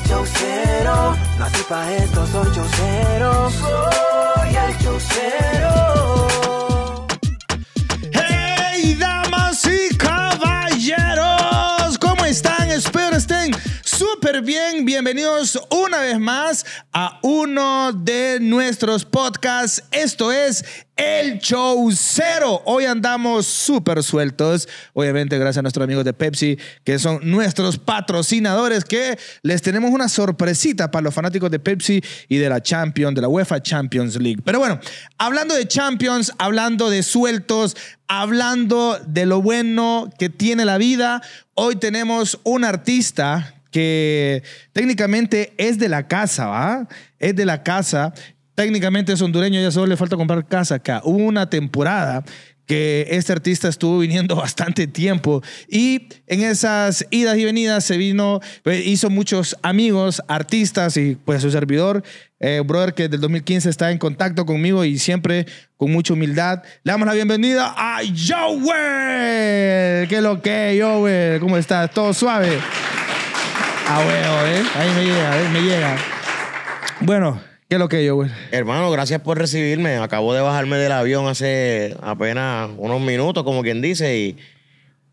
soy no nací pa' esto, soy chaucero, soy el chaucero. bien. Bienvenidos una vez más a uno de nuestros podcasts. Esto es El Show Cero. Hoy andamos súper sueltos. Obviamente, gracias a nuestros amigos de Pepsi, que son nuestros patrocinadores, que les tenemos una sorpresita para los fanáticos de Pepsi y de la Champions, de la UEFA Champions League. Pero bueno, hablando de Champions, hablando de sueltos, hablando de lo bueno que tiene la vida, hoy tenemos un artista que técnicamente es de la casa, ¿va? Es de la casa. Técnicamente es hondureño, ya solo le falta comprar casa acá. una temporada que este artista estuvo viniendo bastante tiempo y en esas idas y venidas se vino, pues, hizo muchos amigos, artistas y pues su servidor, eh, brother que desde el 2015 está en contacto conmigo y siempre con mucha humildad. Le damos la bienvenida a Joel. ¿Qué es lo que, Joel? ¿Cómo estás? ¿Todo suave? Ah, bueno, Ahí me llega, ahí me llega. Bueno, ¿qué es lo que yo, güey? Hermano, gracias por recibirme. Acabo de bajarme del avión hace apenas unos minutos, como quien dice, y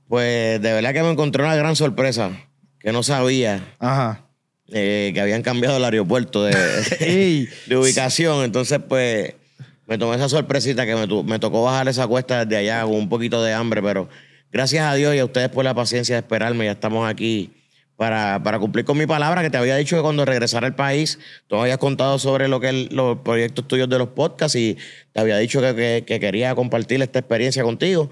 pues de verdad que me encontré una gran sorpresa que no sabía. Ajá. Eh, que habían cambiado el aeropuerto de, de ubicación. Entonces, pues, me tomé esa sorpresita que me, tocó bajar esa cuesta desde allá con un poquito de hambre, pero gracias a Dios y a ustedes por la paciencia de esperarme. Ya estamos aquí para, cumplir con mi palabra, que te había dicho que cuando regresara al país, tú habías contado sobre lo que los proyectos tuyos de los podcasts y te había dicho que, quería compartir esta experiencia contigo,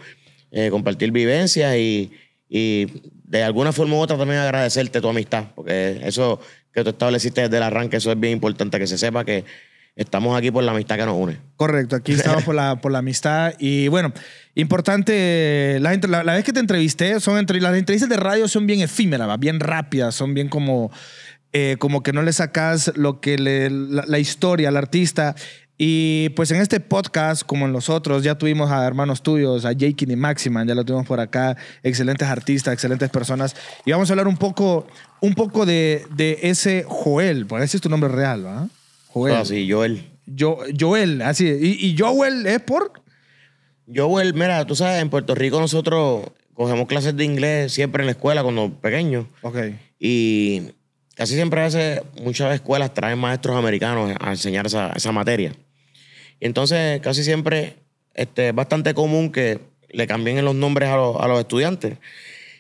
eh, compartir vivencias y, de alguna forma u otra también agradecerte tu amistad, porque eso que tú estableciste desde el arranque, eso es bien importante que se sepa que estamos aquí por la amistad que nos une. Correcto, aquí estamos por la, por la amistad y bueno. Importante, la, vez que te entrevisté, son entre, las entrevistas de radio son bien efímeras, bien rápidas, son bien como, eh, como que no le sacas lo que la, historia al artista. Y pues en este podcast, como en los otros, ya tuvimos a hermanos tuyos, a Jake y Maximan, ya lo tuvimos por acá, excelentes artistas, excelentes personas. Y vamos a hablar un poco, un poco de, ese Joel, porque ese es tu nombre real, ¿verdad? Joel. Ah, sí, Joel. Yo, Joel, así. Y, y Joel es por. Yo, mira, tú sabes, en Puerto Rico nosotros cogemos clases de inglés siempre en la escuela cuando pequeños. Y casi siempre hace muchas escuelas traen maestros americanos a enseñar esa, materia. Y entonces casi siempre este, es bastante común que le cambien los nombres a, a, los estudiantes.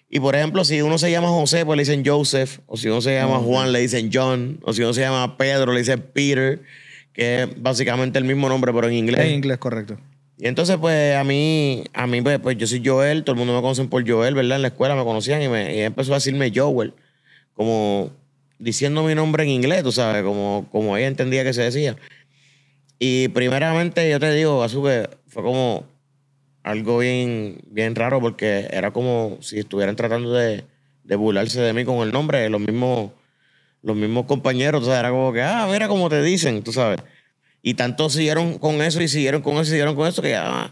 Y por ejemplo, si uno se llama José, pues le dicen Joseph, o si uno se llama Juan, le dicen John, o si uno se llama Pedro, le dicen Peter, que es básicamente el mismo nombre, pero en inglés. En inglés, correcto. Y entonces, pues, a mí, a mí, pues, pues, yo soy Joel, todo el mundo me conoce por Joel, ¿verdad? En la escuela me conocían y, me, empezó a decirme Joel, como diciendo mi nombre en inglés, tú sabes, como, como ella entendía que se decía. Y primeramente, yo te digo, a su fue como algo bien, bien raro porque era como si estuvieran tratando de, de burlarse de mí con el nombre, los mismos, los mismos compañeros, tú sabes, era como que, ah, mira cómo te dicen, tú sabes. Y tanto siguieron con eso y siguieron con eso y siguieron con eso que ya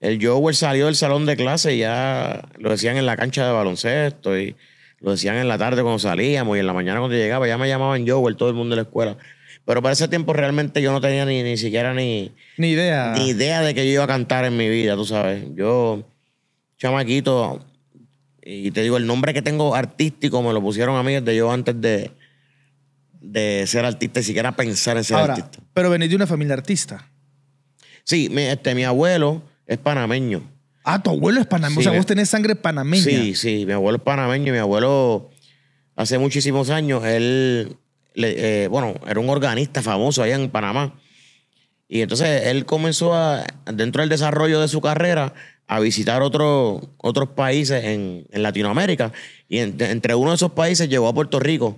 el Jowell salió del salón de clase y ya lo decían en la cancha de baloncesto y lo decían en la tarde cuando salíamos y en la mañana cuando llegaba ya me llamaban Jowell todo el mundo de la escuela. Pero para ese tiempo realmente yo no tenía ni, siquiera ni, idea. Ni idea de que yo iba a cantar en mi vida, tú sabes. Yo, chamaquito, y te digo, el nombre que tengo artístico me lo pusieron a mí desde yo antes de, de ser artista y siquiera pensar en ser Ahora, artista. Pero venís de una familia artista. Sí, mi, este, mi abuelo es panameño. Ah, tu abuelo es panameño. o sea, vos tenés sangre panameña. Sí, sí, mi abuelo es panameño. Mi abuelo, hace muchísimos años, él, eh, bueno, era un organista famoso allá en Panamá. Y entonces él comenzó a, dentro del desarrollo de su carrera, a visitar otros países en, Latinoamérica. Y entre uno de esos países llegó a Puerto Rico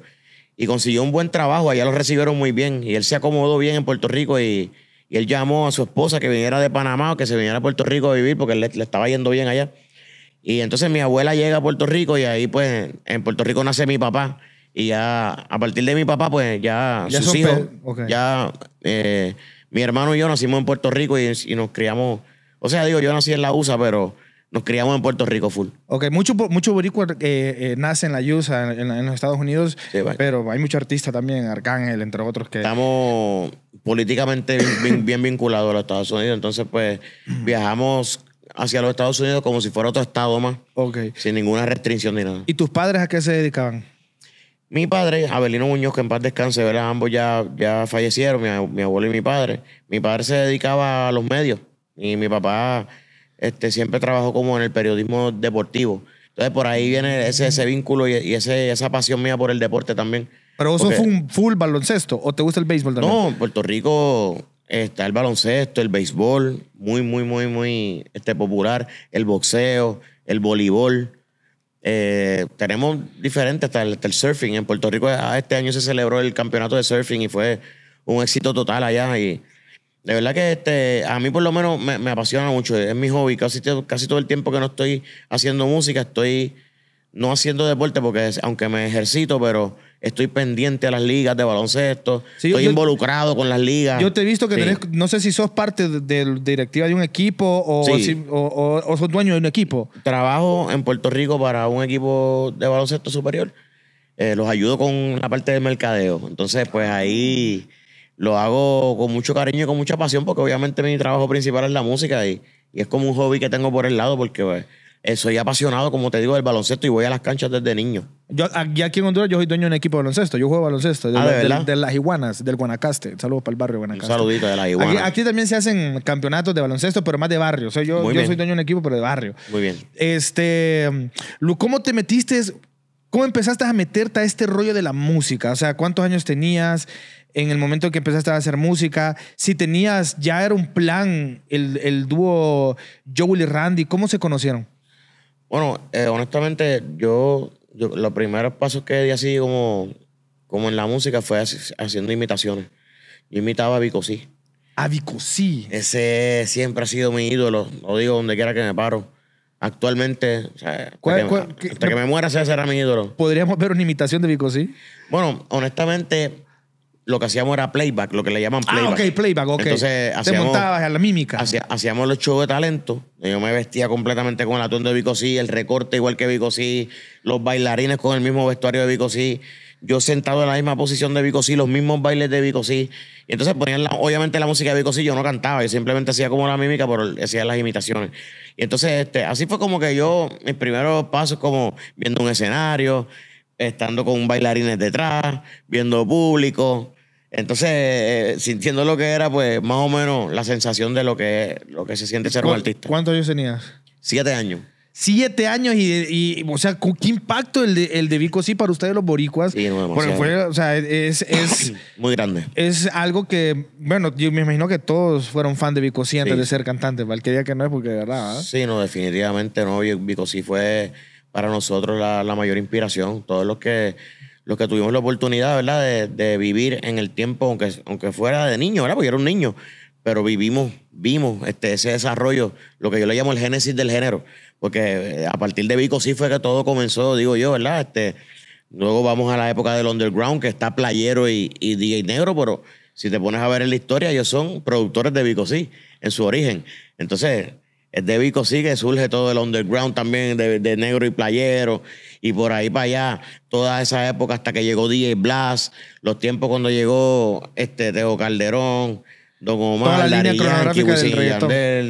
y consiguió un buen trabajo. Allá lo recibieron muy bien y él se acomodó bien en Puerto Rico y, él llamó a su esposa que viniera de Panamá o que se viniera a Puerto Rico a vivir porque le, estaba yendo bien allá. Y entonces mi abuela llega a Puerto Rico y ahí pues en Puerto Rico nace mi papá y ya a partir de mi papá pues ya, sus hijos, ya eh, mi hermano y yo nacimos en Puerto Rico y, y nos criamos, o sea digo yo nací en la USA pero nos criamos en Puerto Rico full. Ok, mucho boricua eh, eh, nace en la USA, en, los Estados Unidos, pero hay muchos artistas también, Arcángel, entre otros que... Estamos políticamente bien, vinculados a los Estados Unidos, entonces pues viajamos hacia los Estados Unidos como si fuera otro estado más, okay. sin ninguna restricción ni nada. ¿Y tus padres a qué se dedicaban? Mi padre, Abelino Muñoz, que en paz descanse, ¿verdad? ambos ya, ya fallecieron, mi abuelo y mi padre. Mi padre se dedicaba a los medios y mi papá este, siempre trabajo como en el periodismo deportivo. Entonces, por ahí viene ese, ese vínculo y, y ese, esa pasión mía por el deporte también. ¿Pero vos sos un full baloncesto o te gusta el béisbol también? No, en Puerto Rico está el baloncesto, el béisbol, muy, muy, muy, muy este, popular, el boxeo, el voleibol. Eh, tenemos diferentes, hasta el, hasta el, surfing. En Puerto Rico ah, este año se celebró el campeonato de surfing y fue un éxito total allá. Y de verdad que este, a mí por lo menos me, apasiona mucho, es mi hobby. Casi, casi todo el tiempo que no estoy haciendo música, estoy no haciendo deporte porque aunque me ejercito, pero estoy pendiente a las ligas de baloncesto, estoy involucrado con las ligas. Yo te he visto que tenés, no sé si sos parte de, directiva de un equipo o, sos dueño de un equipo. Trabajo en Puerto Rico para un equipo de baloncesto superior. Eh, los ayudo con la parte del mercadeo. Entonces, pues ahí lo hago con mucho cariño y con mucha pasión porque obviamente mi trabajo principal es la música y, y es como un hobby que tengo por el lado porque pues, eh, soy apasionado, como te digo, del baloncesto y voy a las canchas desde niño. Yo aquí, en Honduras yo soy dueño de un equipo de baloncesto. Yo juego baloncesto. Ah, de, ¿de, las iguanas, del Guanacaste. Saludos para el barrio Guanacaste. Un de las iguanas. Aquí, también se hacen campeonatos de baloncesto, pero más de barrio. yo, yo soy dueño de un equipo, pero de barrio. Muy bien. Este, ¿Cómo te metiste? ¿Cómo empezaste a meterte a este rollo de la música? O sea, ¿cuántos años tenías? en el momento que empezaste a hacer música, si tenías, ya era un plan el, dúo Joel y Randy, ¿cómo se conocieron? Bueno, eh, honestamente, yo, yo, los primeros pasos que di así como, como en la música fue haciendo imitaciones. Yo imitaba a sí. A sí. Ese siempre ha sido mi ídolo, lo digo donde quiera que me paro. Actualmente, hasta, que, me muera, ese será mi ídolo. ¿Podríamos ver una imitación de sí? Bueno, honestamente, lo que hacíamos era playback, lo que le llaman ah, playback. Ah, ok, playback, ok. Entonces, hacíamos, a la mímica. hacíamos los shows de talento. Yo me vestía completamente con el atuendo de Bicosí, el recorte igual que Bicosí, los bailarines con el mismo vestuario de Bicosí. Yo sentado en la misma posición de Bicosí, los mismos bailes de Bicosí. Y entonces ponían, obviamente, la música de Bicosí. Yo no cantaba, yo simplemente hacía como la mímica, pero hacía las imitaciones. Y entonces, este, así fue como que yo, mis primeros pasos, como viendo un escenario, estando con bailarines detrás, viendo público, entonces, eh, eh, sintiendo lo que era, pues más o menos la sensación de lo que, lo que se siente ser un artista. ¿Cuántos años tenías? Siete años. Siete años y, o sea, ¿qué impacto el de, el para ustedes los boricuas? Sí, no, fue, o sea, es, muy grande. Es algo que, bueno, yo me imagino que todos fueron fan de Vico antes de ser cantante, valquería que no es porque verdad. ¿ah? Sí, no, definitivamente no. Vico fue para nosotros la, la mayor inspiración. Todos los que los que tuvimos la oportunidad, ¿verdad? De, vivir en el tiempo, aunque, aunque fuera de niño, ¿verdad? Porque era un niño, pero vivimos, vimos este, ese desarrollo, lo que yo le llamo el génesis del género, porque eh, a partir de Vico sí fue que todo comenzó, digo yo, ¿verdad? Este, luego vamos a la época del underground, que está playero y, y DJ negro, pero si te pones a ver en la historia, ellos son productores de Vico sí, en su origen. Entonces, el de Vico sí que surge todo el underground también de, negro y playero y por ahí para allá, toda esa época hasta que llegó DJ Blas, los tiempos cuando llegó este Teo Calderón, Don Omar, la Yankee,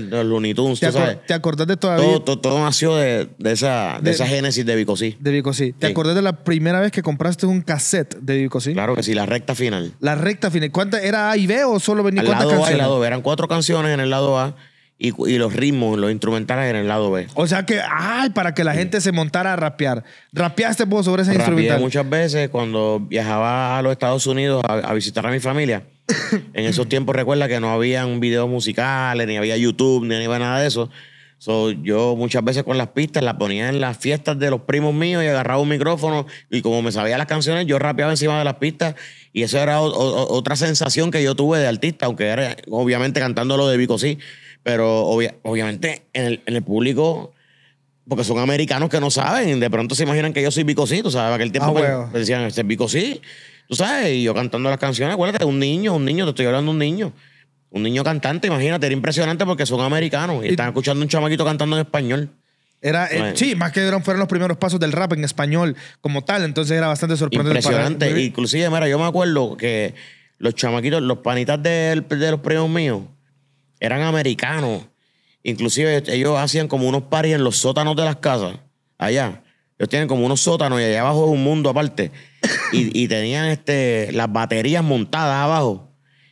los Looney Tunes, ¿Te, acordás de Todo, todo, todo nació de, esa, de, esa génesis de sí De ¿Te acordás de la primera vez que compraste un cassette de sí Claro que sí, la recta final. La recta final. era A y B o solo venía? cuatro? lado A Eran cuatro canciones en el lado A y, los ritmos, los instrumentales en el lado B. O sea que, ay, para que la gente se montara a rapear. ¿Rapeaste vos sobre ese Rapeé muchas veces cuando viajaba a los Estados Unidos a, visitar a mi familia. en esos tiempos recuerda que no habían videos musicales, ni había YouTube, ni había nada de eso. yo muchas veces con las pistas las ponía en las fiestas de los primos míos y agarraba un micrófono y como me sabía las canciones, yo rapeaba encima de las pistas y eso era otra sensación que yo tuve de artista, aunque era obviamente cantando lo de Vico sí, pero obviamente en el, público, porque son americanos que no saben, de pronto se imaginan que yo soy tú ¿sabes? Aquel tiempo ah, me decían, este es tú sabes, y yo cantando las canciones, acuérdate, un niño, un niño, te estoy hablando de un niño. Un niño cantante, imagínate, era impresionante porque son americanos y, están escuchando un chamaquito cantando en español. Era, eh, sí, más que fueron los primeros pasos del rap en español como tal, entonces era bastante sorprendente. Impresionante, inclusive, mira, yo me acuerdo que los chamaquitos, los panitas de, de los premios míos, eran americanos. Inclusive ellos hacían como unos paris en los sótanos de las casas, allá. Ellos tienen como unos sótanos y allá abajo es un mundo aparte. y, tenían este, las baterías montadas abajo.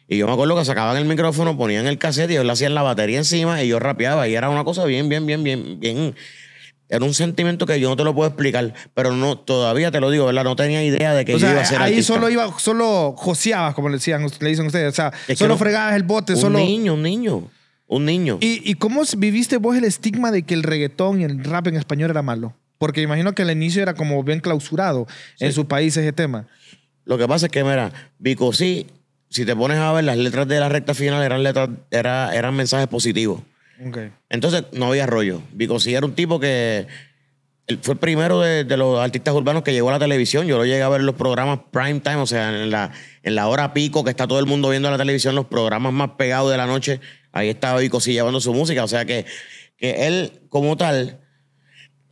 Y yo me acuerdo que sacaban el micrófono, ponían el cassette y ellos le hacían la batería encima y yo rapeaba. Y era una cosa bien, bien, bien, bien, bien era un sentimiento que yo no te lo puedo explicar, pero no todavía te lo digo, ¿verdad? No tenía idea de que iba a ser ahí solo iba solo joseabas, como le decían, le dicen ustedes, o sea, solo fregabas el bote, un niño, un niño, un niño. ¿Y, ¿Y cómo viviste vos el estigma de que el reggaetón y el rap en español era malo? Porque imagino que al inicio era como bien clausurado en su país ese tema. Lo que pasa es que, mira, Vico sí, si te pones a ver las letras de la recta final eran letras, era, eran mensajes positivos. Entonces no había rollo. Vico era un tipo que fue el primero de, los artistas urbanos que llegó a la televisión. Yo lo llegué a ver en los programas prime time, o sea, en la, en la hora pico que está todo el mundo viendo la televisión, los programas más pegados de la noche. Ahí estaba Vico llevando su música. O sea que, él, como tal,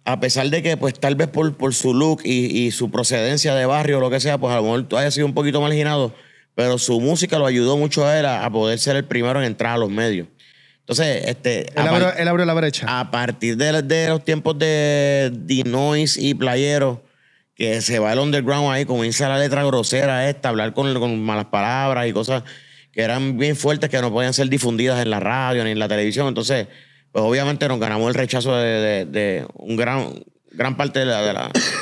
a pesar de que, pues tal vez por, su look y, su procedencia de barrio o lo que sea, pues a lo mejor haya sido un poquito marginado, pero su música lo ayudó mucho a él a poder ser el primero en entrar a los medios. Entonces, este. Él abrió, la brecha. A partir de, los tiempos de Dinois y Playero, que se va el underground ahí, comienza la letra grosera esta, hablar con, malas palabras y cosas que eran bien fuertes que no podían ser difundidas en la radio ni en la televisión. Entonces, pues obviamente nos ganamos el rechazo de, un gran gran parte de la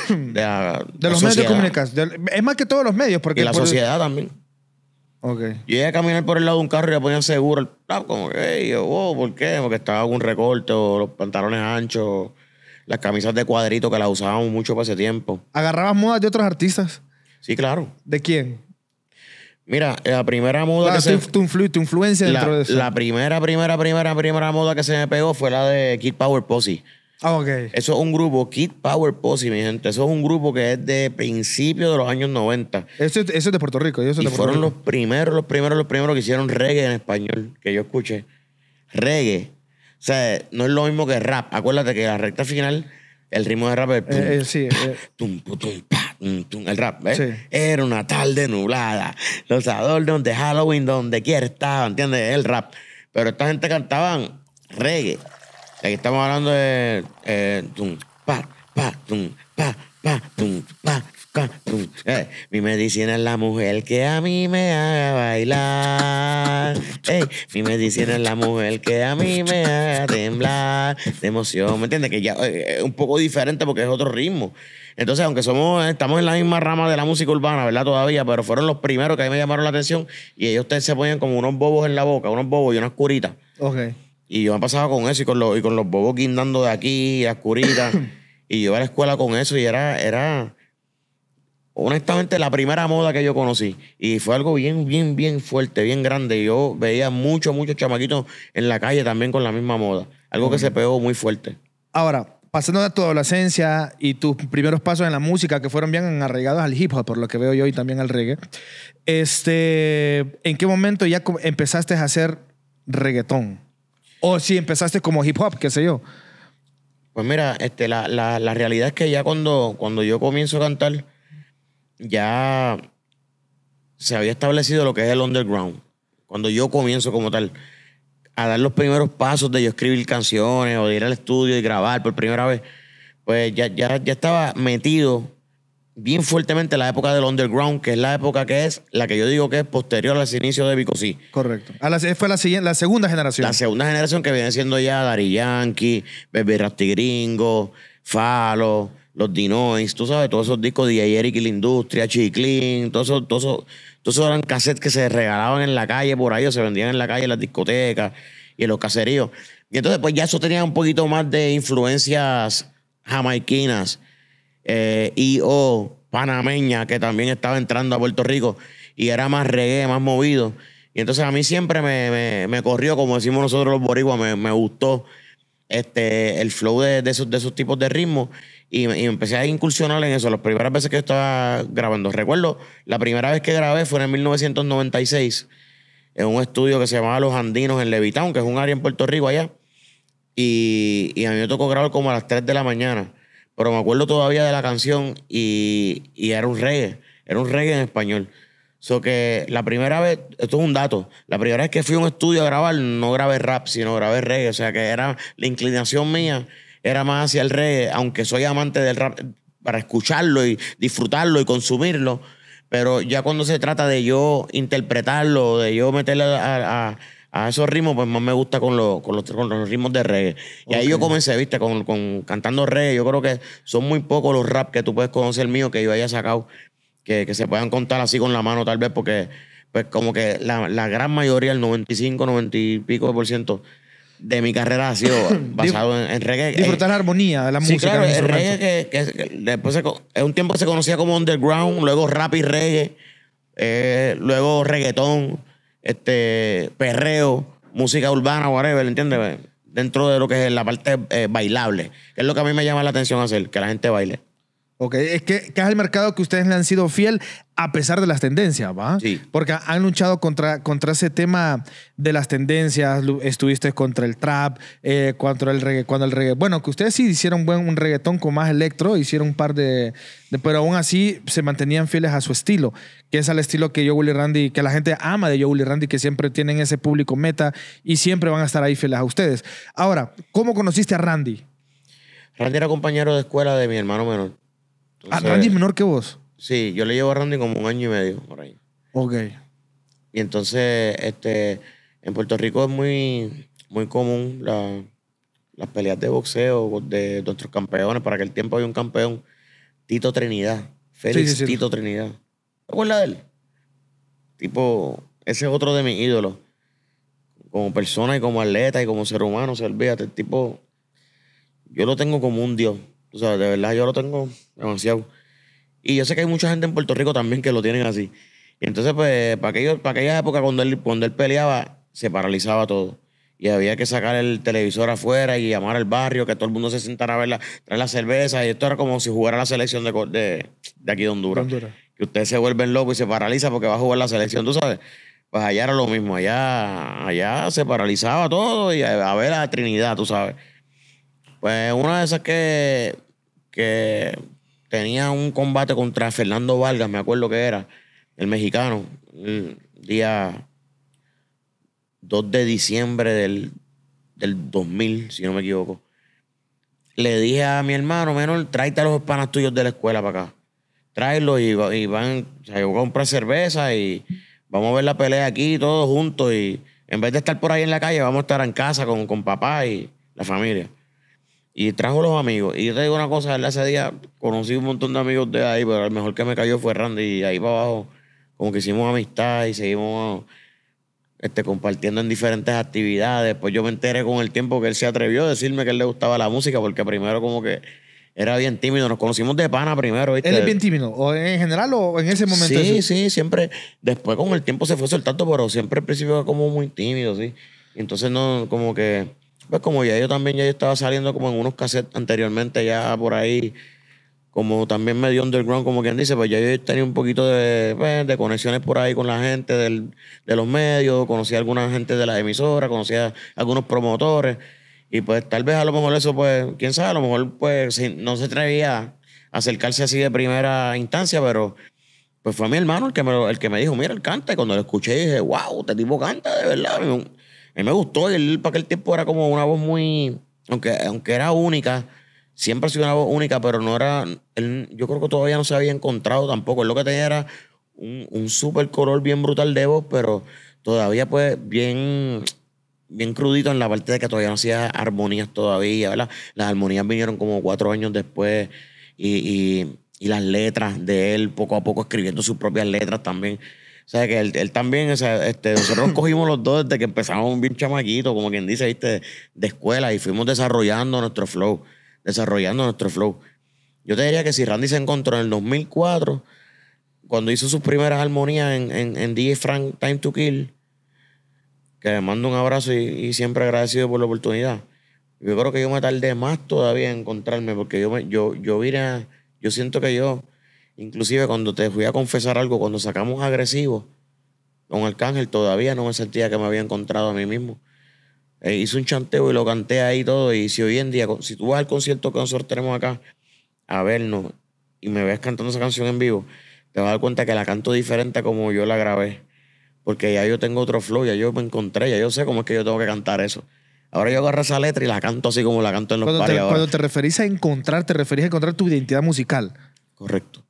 de, de, los medios de comunicación es más que todos los medios porque y la sociedad también yo Y a caminar por el lado de un carro y le ponían seguro ah, como que, ¿por qué? Porque estaba un recorte, los pantalones anchos, las camisas de cuadrito que las usábamos mucho para ese tiempo. ¿Agarrabas modas de otros artistas? Sí, claro. ¿De quién? Mira, la primera moda que tu, se... Tu, influencia dentro de eso. La primera, primera, primera, primera moda que se me pegó fue la de Kid Power Posse. Ah, eso es un grupo, Kid Power Posse, mi gente. Eso es un grupo que es de principios de los años 90. Eso, es de Puerto Rico. y fueron los primeros, los primeros, los primeros que hicieron reggae en español, que yo escuché. Reggae. O sea, no es lo mismo que rap. Acuérdate que la recta final, el ritmo de rap es... sí, el rap, Era una tarde nublada. Los adornos de Halloween donde quiera estaba, ¿entiendes? El rap. Pero esta gente cantaban reggae. Aquí estamos hablando de. mi medicina es la mujer que a mí me haga bailar. mi medicina es la mujer que a mí me haga temblar de emoción. ¿Me entiendes? Que ya es eh, eh, un poco diferente porque es otro ritmo. Entonces, aunque somos, estamos en la misma rama de la música urbana, ¿verdad? Todavía, pero fueron los primeros que a mí me llamaron la atención y ellos se ponían como unos bobos en la boca, unos bobos y unas curitas. Ok. Y yo me pasaba con eso y con los, y con los bobos guindando de aquí, a curita y yo iba a la escuela con eso y era, era, honestamente, la primera moda que yo conocí. Y fue algo bien, bien, bien fuerte, bien grande. Yo veía muchos, muchos chamaquitos en la calle también con la misma moda. Algo que se pegó muy fuerte. Ahora, pasando de tu adolescencia y tus primeros pasos en la música, que fueron bien arraigados al hip hop, por lo que veo yo, y también al reggae, este, ¿en qué momento ya empezaste a hacer reggaetón? O si empezaste como hip hop, qué sé yo. Pues mira, este, la, realidad es que ya cuando, cuando yo comienzo a cantar, ya se había establecido lo que es el underground. Cuando yo comienzo como tal a dar los primeros pasos de yo escribir canciones o de ir al estudio y grabar por primera vez, pues ya, ya, ya estaba metido bien fuertemente la época del underground, que es la época que es, la que yo digo que es posterior al inicio de Bicosí. Correcto. fue la, la segunda generación. La segunda generación que viene siendo ya Dari Yankee, Baby Rasty Gringo, Falo, los Dinois, tú sabes, todos esos discos de Eric y la Industria, Chiclin, todos esos, todos, esos, eran cassettes que se regalaban en la calle por ahí o se vendían en la calle en las discotecas y en los caseríos. Y entonces pues ya eso tenía un poquito más de influencias jamaiquinas eh, y o panameña que también estaba entrando a Puerto Rico y era más reggae, más movido. Y entonces a mí siempre me, corrió, como decimos nosotros los boricuas, me, me gustó este, el flow de, de, esos, tipos de ritmos y, empecé a incursionar en eso. Las primeras veces que yo estaba grabando, recuerdo, la primera vez que grabé fue en 1996 en un estudio que se llamaba Los Andinos en Levitown, que es un área en Puerto Rico allá. Y, y a mí me tocó grabar como a las 3 de la mañana. Pero me acuerdo todavía de la canción y, era un reggae. Era un reggae en español. So que la primera vez, esto es un dato, la primera vez que fui a un estudio a grabar, no grabé rap, sino grabé reggae. O sea que era la inclinación mía era más hacia el reggae, aunque soy amante del rap para escucharlo y disfrutarlo y consumirlo. Pero ya cuando se trata de yo interpretarlo, de yo meterle a a esos ritmos, pues más me gusta con, los, con, los, con los ritmos de reggae. Y ahí yo comencé, viste, con, con, cantando reggae. Yo creo que son muy pocos los rap que tú puedes conocer mío que yo haya sacado, que, que se puedan contar así con la mano, tal vez, porque, pues, como que la, la gran mayoría, el 95, 90 y pico de por ciento de mi carrera ha sido basado en, reggae. Disfrutar eh, la armonía de la sí, música. Claro, el reggae que, después es un tiempo que se conocía como underground, luego rap y reggae, eh, luego reggaetón este, perreo, música urbana, whatever, ¿entiendes? Dentro de lo que es la parte eh, bailable, que es lo que a mí me llama la atención hacer, que la gente baile. Ok, es que, que, es el mercado que ustedes le han sido fiel a pesar de las tendencias, ¿va? Porque han luchado contra, contra ese tema de las tendencias, estuviste contra el trap, eh, contra el reggae, cuando el bueno, que ustedes sí hicieron buen, un reggaetón con más electro, hicieron un par de, pero aún así se mantenían fieles a su estilo, que es al estilo que Joe Willie Randy, que la gente ama de Joe Willie Randy, que siempre tienen ese público meta y siempre van a estar ahí fieles a ustedes. Ahora, ¿cómo conociste a Randy? Randy era compañero de escuela de mi hermano menor. Ah, Randy es menor que vos. Sí, yo le llevo a Randy como un año y medio por ahí. Ok. Y entonces, este, en Puerto Rico es muy, muy común las peleas de boxeo de, nuestros campeones. Para que el tiempo haya un campeón, Tito Trinidad. Félix Tito Trinidad. ¿Te acuerdas de él? Tipo, ese es otro de mis ídolos. Como persona y como atleta y como ser humano, se tipo, yo lo tengo como un dios. O sea, de verdad yo lo tengo demasiado. Y yo sé que hay mucha gente en Puerto Rico también que lo tienen así. Y entonces, pues, para, para aquella época cuando él, cuando él peleaba, se paralizaba todo. Y había que sacar el televisor afuera y llamar al barrio, que todo el mundo se sentara a verla, la, traer la cerveza. Y esto era como si jugara la selección de, aquí de Honduras. Que ustedes se vuelven locos y se paraliza porque va a jugar la selección, tú sabes. Pues allá era lo mismo, allá, allá se paralizaba todo y a, a ver a Trinidad, tú sabes. Pues una de esas que, tenía un combate contra Fernando Vargas, me acuerdo que era, el mexicano, el día 2 de diciembre del, 2000, si no me equivoco. Le dije a mi hermano, menor, tráete a los panas tuyos de la escuela para acá. Tráelos y, van, o sea, yo a comprar cerveza y vamos a ver la pelea aquí todos juntos y en vez de estar por ahí en la calle, vamos a estar en casa con, con papá y la familia. Y trajo los amigos. Y te digo una cosa, ese día conocí un montón de amigos de ahí, pero el mejor que me cayó fue Randy. Y ahí para abajo, como que hicimos amistad y seguimos este, compartiendo en diferentes actividades. Pues yo me enteré con el tiempo que él se atrevió a decirme que él le gustaba la música, porque primero como que era bien tímido. Nos conocimos de pana primero. ¿viste? ¿Él es bien tímido? ¿O en general o en ese momento? Sí, sí, siempre. Después con el tiempo se fue soltando, pero siempre al principio era como muy tímido, sí. Entonces no, como que pues como ya yo también ya estaba saliendo como en unos cassettes anteriormente, ya por ahí, como también medio underground, como quien dice, pues ya yo tenía un poquito de, pues, de conexiones por ahí con la gente de los medios, conocía a alguna gente de las emisoras, conocía a algunos promotores. Y pues tal vez a lo mejor eso, pues, quién sabe, a lo mejor pues no se atrevía a acercarse así de primera instancia, pero pues fue mi hermano el que me, el que me dijo, mira, él canta. Y cuando lo escuché dije, wow, este tipo canta de verdad. A mí me gustó y él para aquel tiempo era como una voz muy. Aunque, aunque era única, siempre ha sido una voz única, pero no era. Él, yo creo que todavía no se había encontrado tampoco. lo que tenía era un, un super color bien brutal de voz, pero todavía, pues, bien bien crudito en la parte de que todavía no hacía armonías todavía, ¿verdad? Las armonías vinieron como cuatro años después y, y, las letras de él poco a poco escribiendo sus propias letras también o sea, que él, también, o este, nosotros cogimos los dos desde que empezamos bien chamaquito, como quien dice, ¿viste? de escuela, y fuimos desarrollando nuestro flow, desarrollando nuestro flow. Yo te diría que si Randy se encontró en el 2004, cuando hizo sus primeras armonías en, en, DJ Frank Time to Kill, que le mando un abrazo y, siempre agradecido por la oportunidad. Yo creo que yo me tardé más todavía en encontrarme, porque yo, yo, yo yo siento que yo Inclusive cuando te fui a confesar algo, cuando sacamos Agresivo con Arcángel, todavía no me sentía que me había encontrado a mí mismo. Eh, hice un chanteo y lo canté ahí todo. Y si hoy en día, si tú vas al concierto que nosotros tenemos acá a vernos y me ves cantando esa canción en vivo, te vas a dar cuenta que la canto diferente como yo la grabé. Porque ya yo tengo otro flow, ya yo me encontré, ya yo sé cómo es que yo tengo que cantar eso. Ahora yo agarro esa letra y la canto así como la canto en los cuando Cuando te referís a encontrar, te referís a encontrar tu identidad musical. Correcto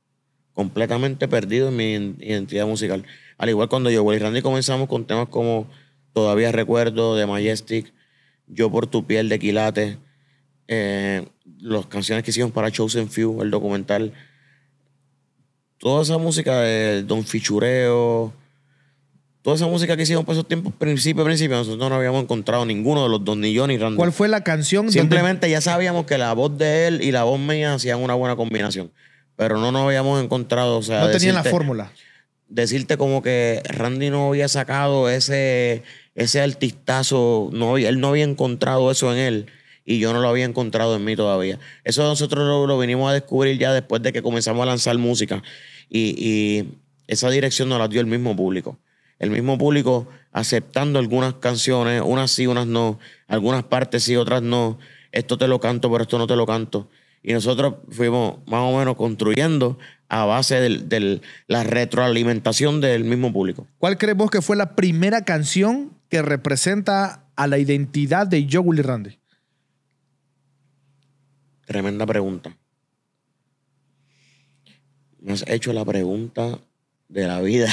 completamente perdido en mi identidad musical. Al igual cuando yo, y Randy comenzamos con temas como Todavía Recuerdo, de Majestic, Yo por tu piel, de Quilate, eh, las canciones que hicimos para Chosen Few, el documental. Toda esa música de Don Fichureo, toda esa música que hicimos para esos tiempos, principio, principio, nosotros no habíamos encontrado ninguno de los dos, ni Johnny. Randy. ¿Cuál fue la canción? Simplemente ya sabíamos que la voz de él y la voz mía hacían una buena combinación pero no nos habíamos encontrado. O sea, no tenían la fórmula. Decirte como que Randy no había sacado ese, ese artistazo, no, él no había encontrado eso en él y yo no lo había encontrado en mí todavía. Eso nosotros lo, vinimos a descubrir ya después de que comenzamos a lanzar música y, y, esa dirección nos la dio el mismo público. El mismo público aceptando algunas canciones, unas sí, unas no, algunas partes sí, otras no. Esto te lo canto, pero esto no te lo canto. Y nosotros fuimos más o menos construyendo a base de la retroalimentación del mismo público. ¿Cuál crees vos que fue la primera canción que representa a la identidad de Joe Willy Randy? Tremenda pregunta. Me has hecho la pregunta de la vida.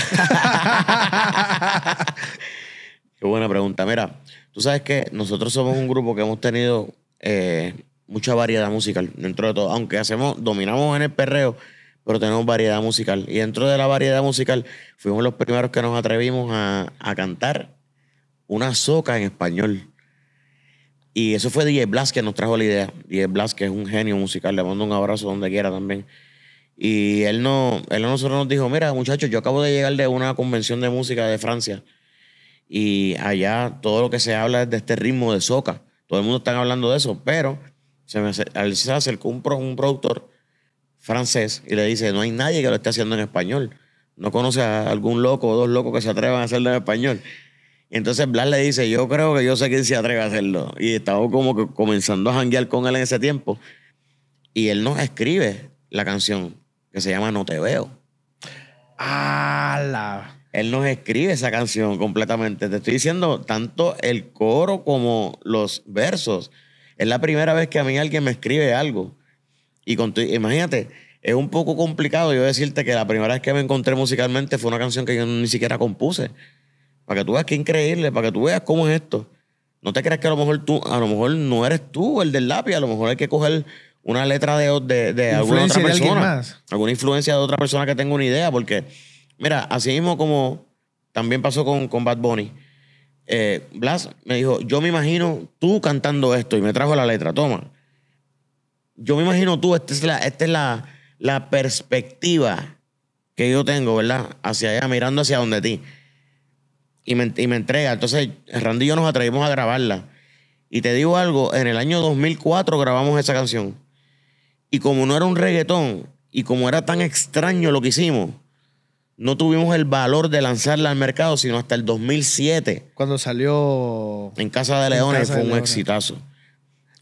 Qué buena pregunta. Mira, tú sabes que nosotros somos un grupo que hemos tenido eh, mucha variedad musical dentro de todo. Aunque hacemos, dominamos en el perreo, pero tenemos variedad musical. Y dentro de la variedad musical, fuimos los primeros que nos atrevimos a, cantar una soca en español. Y eso fue DJ Blas que nos trajo la idea. DJ Blas, que es un genio musical, le mando un abrazo donde quiera también. Y él no, él a nosotros nos dijo, mira, muchachos, yo acabo de llegar de una convención de música de Francia. Y allá todo lo que se habla es de este ritmo de soca. Todo el mundo está hablando de eso, pero se me, acercó un, productor francés y le dice, no hay nadie que lo esté haciendo en español. No conoce a algún loco o dos locos que se atrevan a hacerlo en español. Y entonces Blas le dice, yo creo que yo sé quién se atreve a hacerlo. Y estaba como comenzando a janguear con él en ese tiempo. Y él nos escribe la canción que se llama No te veo. la Él nos escribe esa canción completamente. Te estoy diciendo tanto el coro como los versos es la primera vez que a mí alguien me escribe algo. Y con imagínate, es un poco complicado yo decirte que la primera vez que me encontré musicalmente fue una canción que yo ni siquiera compuse. Para que tú veas qué increíble, para que tú veas cómo es esto. No te creas que a lo mejor tú, a lo mejor no eres tú el del lápiz, a lo mejor hay que coger una letra de, de, alguna otra persona. Alguna influencia de otra persona que tenga una idea, porque, mira, así mismo como también pasó con, con Bad Bunny. Eh, Blas me dijo, yo me imagino tú cantando esto y me trajo la letra, toma. Yo me imagino tú, esta es la, esta es la, la perspectiva que yo tengo, ¿verdad? Hacia allá, mirando hacia donde ti. Y me, y me entrega. Entonces, Randy y yo nos atrevimos a grabarla. Y te digo algo, en el año 2004 grabamos esa canción. Y como no era un reggaetón y como era tan extraño lo que hicimos, no tuvimos el valor de lanzarla al mercado, sino hasta el 2007. Cuando salió. En Casa de Leones fue un exitazo.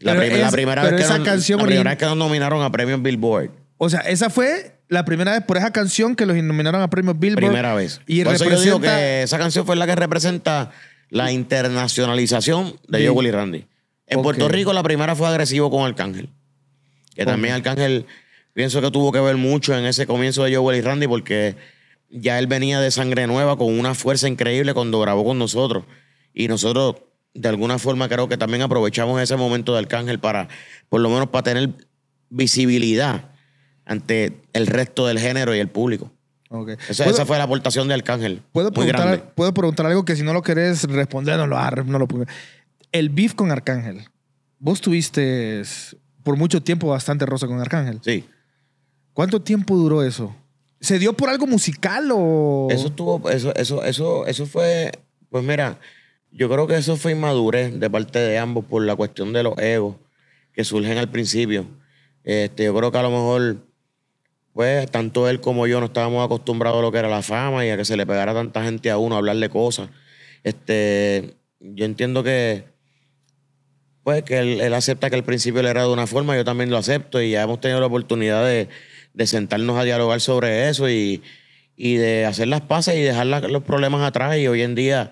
La, primera, vez que la primera vez que nos nominaron a premios Billboard. O sea, esa fue la primera vez por esa canción que los nominaron a premios Billboard. Primera vez. Y que esa canción fue la que representa la internacionalización de Joe Willy Randy. En Puerto Rico la primera fue agresivo con Arcángel. Que también Arcángel pienso que tuvo que ver mucho en ese comienzo de Joe y Randy porque ya él venía de sangre nueva con una fuerza increíble cuando grabó con nosotros. Y nosotros, de alguna forma, creo que también aprovechamos ese momento de Arcángel para, por lo menos, para tener visibilidad ante el resto del género y el público. Esa, fue la aportación de Arcángel. ¿puedo preguntar, Puedo preguntar algo que si no lo querés responder, no lo, no lo El beef con Arcángel. Vos tuviste por mucho tiempo bastante rosa con Arcángel. Sí. ¿Cuánto tiempo duró eso? ¿Se dio por algo musical o...? Eso eso, eso, eso, eso fue, pues mira, yo creo que eso fue inmadurez de parte de ambos por la cuestión de los egos que surgen al principio. Este, yo creo que a lo mejor, pues, tanto él como yo no estábamos acostumbrados a lo que era la fama y a que se le pegara tanta gente a uno a hablarle cosas. Este, yo entiendo que, pues, que él, él acepta que al principio le era de una forma, yo también lo acepto y ya hemos tenido la oportunidad de de sentarnos a dialogar sobre eso y, y de hacer las paces y dejar los problemas atrás. Y hoy en día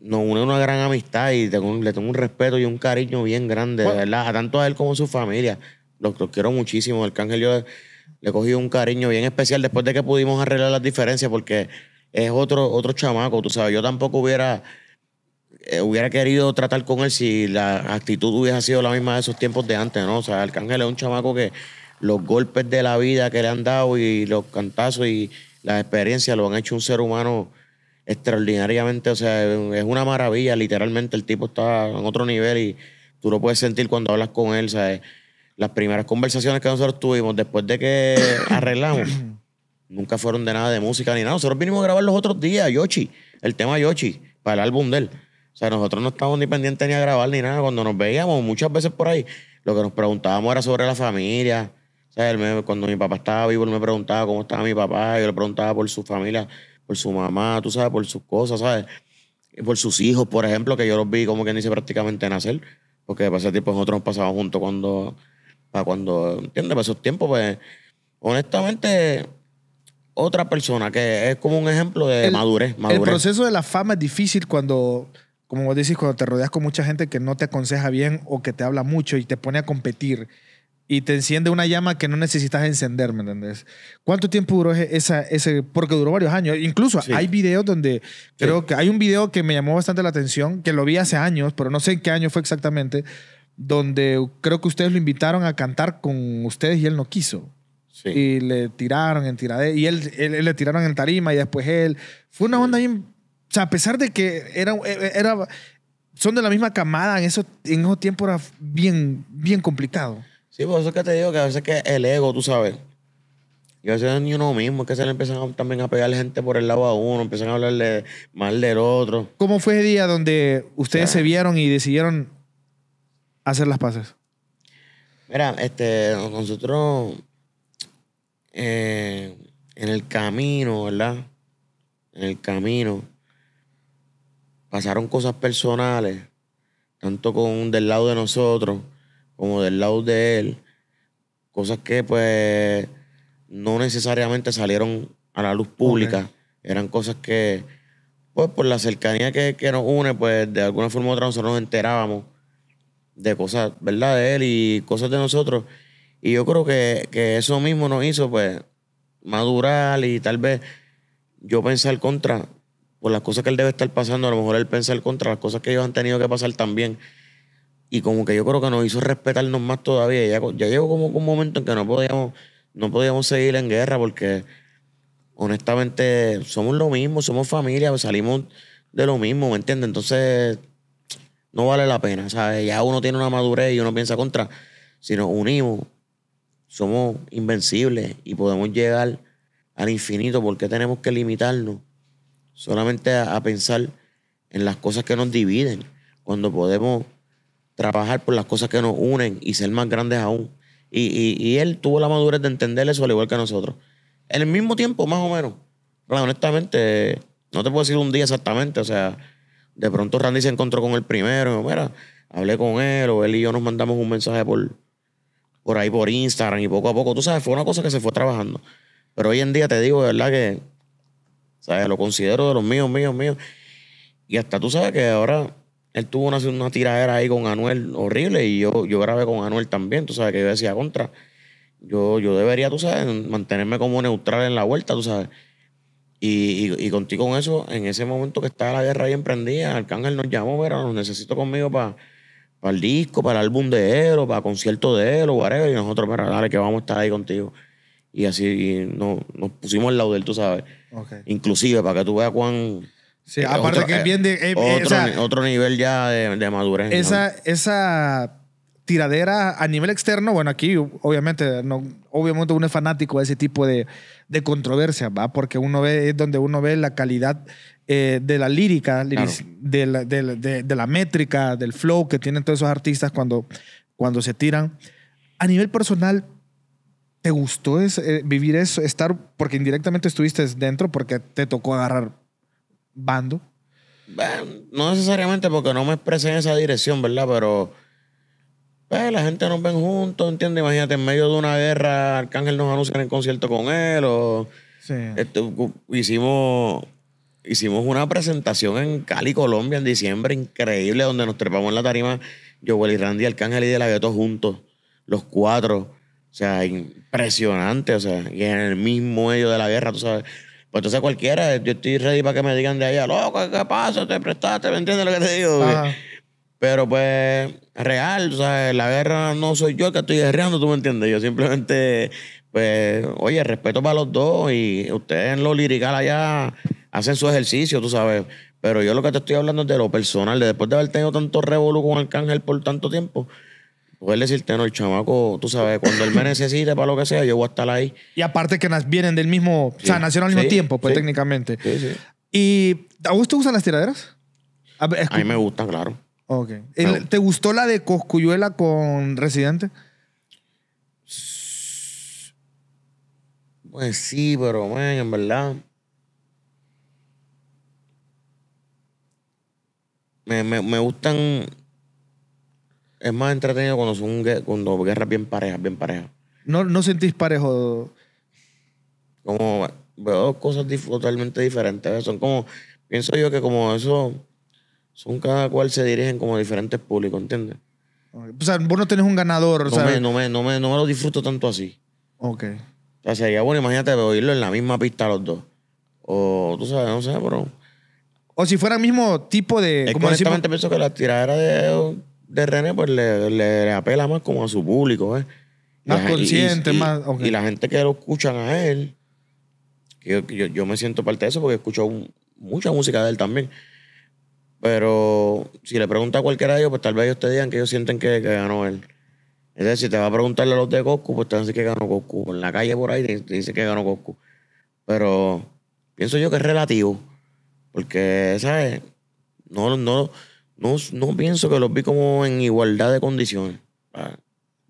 nos une una gran amistad y le tengo un respeto y un cariño bien grande, de verdad, tanto a él como a su familia. Los, quiero muchísimo. Arcángel, yo le he cogido un cariño bien especial después de que pudimos arreglar las diferencias porque es otro, otro chamaco, tú sabes. Yo tampoco hubiera, eh, hubiera querido tratar con él si la actitud hubiera sido la misma de esos tiempos de antes, ¿no? O sea, Arcángel es un chamaco que los golpes de la vida que le han dado y los cantazos y las experiencias lo han hecho un ser humano extraordinariamente. O sea, es una maravilla. Literalmente el tipo está en otro nivel y tú lo puedes sentir cuando hablas con él. ¿sabes? Las primeras conversaciones que nosotros tuvimos después de que arreglamos nunca fueron de nada de música ni nada. Nosotros vinimos a grabar los otros días, Yoshi, el tema Yoshi, para el álbum de él. O sea, nosotros no estábamos ni pendientes ni a grabar ni nada. Cuando nos veíamos muchas veces por ahí, lo que nos preguntábamos era sobre la familia, cuando mi papá estaba vivo, me preguntaba cómo estaba mi papá, yo le preguntaba por su familia, por su mamá, tú sabes, por sus cosas, ¿sabes? por sus hijos, por ejemplo, que yo los vi como que ni se prácticamente nacer, porque para ese tiempo nosotros nos pasábamos juntos cuando, para cuando, ¿entiendes? Para esos tiempos, pues, honestamente, otra persona que es como un ejemplo de madurez, madurez. El proceso de la fama es difícil cuando como vos decís, cuando te rodeas con mucha gente que no te aconseja bien o que te habla mucho y te pone a competir y te enciende una llama que no necesitas encender, ¿me entendés? ¿Cuánto tiempo duró esa, ese? Porque duró varios años. Incluso hay videos donde creo que hay un video que me llamó bastante la atención, que lo vi hace años, pero no sé en qué año fue exactamente, donde creo que ustedes lo invitaron a cantar con ustedes y él no quiso. Y le tiraron en tirade y él, le tiraron en tarima y después él. Fue una onda bien. O sea, a pesar de que era, era, son de la misma camada, en, eso, en esos tiempos era bien, bien complicado. Sí, por eso es que te digo que a veces que el ego, tú sabes. Y a veces ni uno mismo, es que se le empiezan también a pegar gente por el lado a uno, empiezan a hablarle mal del otro. ¿Cómo fue el día donde ustedes se vieron y decidieron hacer las paces? Mira, este, nosotros eh, en el camino, ¿verdad? En el camino pasaron cosas personales, tanto con del lado de nosotros como del lado de él, cosas que pues no necesariamente salieron a la luz pública, eran cosas que pues por la cercanía que, nos une, pues de alguna forma u otra nosotros nos enterábamos de cosas, ¿verdad? De él y cosas de nosotros. Y yo creo que, que eso mismo nos hizo pues madurar y tal vez yo pensar contra, por las cosas que él debe estar pasando, a lo mejor él pensar contra las cosas que ellos han tenido que pasar también. Y como que yo creo que nos hizo respetarnos más todavía. Ya, ya llegó como un momento en que no podíamos, no podíamos seguir en guerra porque honestamente somos lo mismo, somos familia, salimos de lo mismo, ¿me entiendes? Entonces no vale la pena, ¿sabes? Ya uno tiene una madurez y uno piensa contra. Si nos unimos, somos invencibles y podemos llegar al infinito. porque tenemos que limitarnos solamente a pensar en las cosas que nos dividen? Cuando podemos trabajar por las cosas que nos unen y ser más grandes aún. Y, él tuvo la madurez de entender eso al igual que nosotros. En el mismo tiempo, más o menos. honestamente, no te puedo decir un día exactamente. O sea, de pronto Randy se encontró con el primero. hablé con él o él y yo nos mandamos un mensaje por, por ahí por Instagram y poco a poco. Tú sabes, fue una cosa que se fue trabajando. Pero hoy en día te digo de verdad que, ¿sabes? Lo considero de los míos, míos, míos. Y hasta tú sabes que ahora él tuvo una, tiradera ahí con Anuel horrible y yo, yo grabé con Anuel también, tú sabes, que yo decía contra. Yo, yo debería, tú sabes, mantenerme como neutral en la vuelta, tú sabes. Y, contigo con eso, en ese momento que estaba la guerra ahí emprendida, Arcángel nos llamó, pero nos necesito conmigo para para el disco, para el álbum de o para concierto de o whatever, y nosotros, para dale, que vamos a estar ahí contigo. Y así no, nos pusimos al lado de él, tú sabes. Okay. Inclusive, para que tú veas cuán Sí, eh, aparte que es eh, bien de, eh, otro, otro, nivel ya de, madurez. Esa, esa tiradera a nivel externo, bueno, aquí obviamente, no, obviamente uno es fanático de ese tipo de, de controversia, ¿va? Porque uno ve, es donde uno ve la calidad de la lírica, de, la, de, la métrica, del flow que tienen todos esos artistas cuando, cuando se tiran. A nivel personal, ¿te gustó es, vivir eso, estar, porque indirectamente estuviste dentro, porque te tocó agarrar bando? no necesariamente porque no me expresé en esa dirección, ¿verdad? Pero pues, la gente nos ven juntos, ¿entiendes? Imagínate, en medio de una guerra, Arcángel nos anuncia en el concierto con él o... hicimos, hicimos una presentación en Cali, Colombia, en diciembre, increíble, donde nos trepamos en la tarima yo, y Randy, Arcángel y De La Gueto juntos, los cuatro. O sea, impresionante, o sea, y en el mismo medio de la guerra, tú sabes pues entonces cualquiera, yo estoy ready para que me digan de allá, loco, ¿qué pasa? Te prestaste, ¿me entiendes lo que te digo? Pero pues, real, ¿sabes? La guerra no soy yo el que estoy guerreando, ¿tú me entiendes? Yo simplemente, pues, oye, respeto para los dos y ustedes en lo lirical allá hacen su ejercicio, tú sabes. Pero yo lo que te estoy hablando es de lo personal, después de haber tenido tanto revolú con Arcángel por tanto tiempo, Poder decirte, no, el chamaco, tú sabes, cuando él me necesite para lo que sea, yo voy a estar ahí. Y aparte que vienen del mismo, o sea, nacieron al mismo tiempo, pues técnicamente. Sí, sí. ¿Y a vos te gustan las tiraderas? A, mí me gustan, claro. Ok. ¿Te gustó la de Coscuyuela con Residente? Pues sí, pero, man, en verdad. Me, me, me gustan es más entretenido cuando son cuando guerras bien parejas, bien parejas. ¿No, no sentís parejo? Como veo cosas totalmente diferentes. Son como, pienso yo que como eso, son cada cual se dirigen como diferentes públicos, ¿entiendes? O sea, vos no tenés un ganador. No, Me, no, me, no, me, lo disfruto tanto así. Ok. O sea, sería bueno, imagínate oírlo en la misma pista los dos. O tú sabes, no sé, pero. O si fuera el mismo tipo de. Es pienso que la tiradera de de René pues le, apela más como a su público, ¿eh? Más consciente, más... Y la gente que lo escuchan a él, yo, yo, me siento parte de eso porque escucho mucha música de él también. Pero si le pregunta a cualquiera de ellos, pues tal vez ellos te digan que ellos sienten que, ganó él. Es decir, si te va a preguntarle a los de Goku, pues te van que ganó Goku. En la calle por ahí te, dicen que ganó Goku. Pero pienso yo que es relativo. Porque, ¿sabes? No, no, no, no pienso que los vi como en igualdad de condiciones. Ah,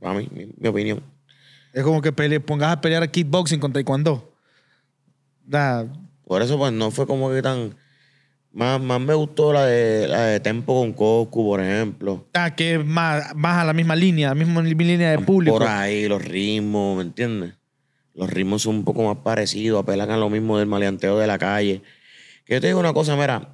para, mí, mi, opinión. Es como que pele, pongas a pelear a kickboxing con taekwondo. Por eso, pues, no fue como que tan... Más, más me gustó la de, la Tempo con Coco, por ejemplo. Ah, que más, a la misma línea, la misma línea de público. Por ahí, los ritmos, ¿me entiendes? Los ritmos son un poco más parecidos, apelan a lo mismo del maleanteo de la calle. Que yo te digo una cosa, mira,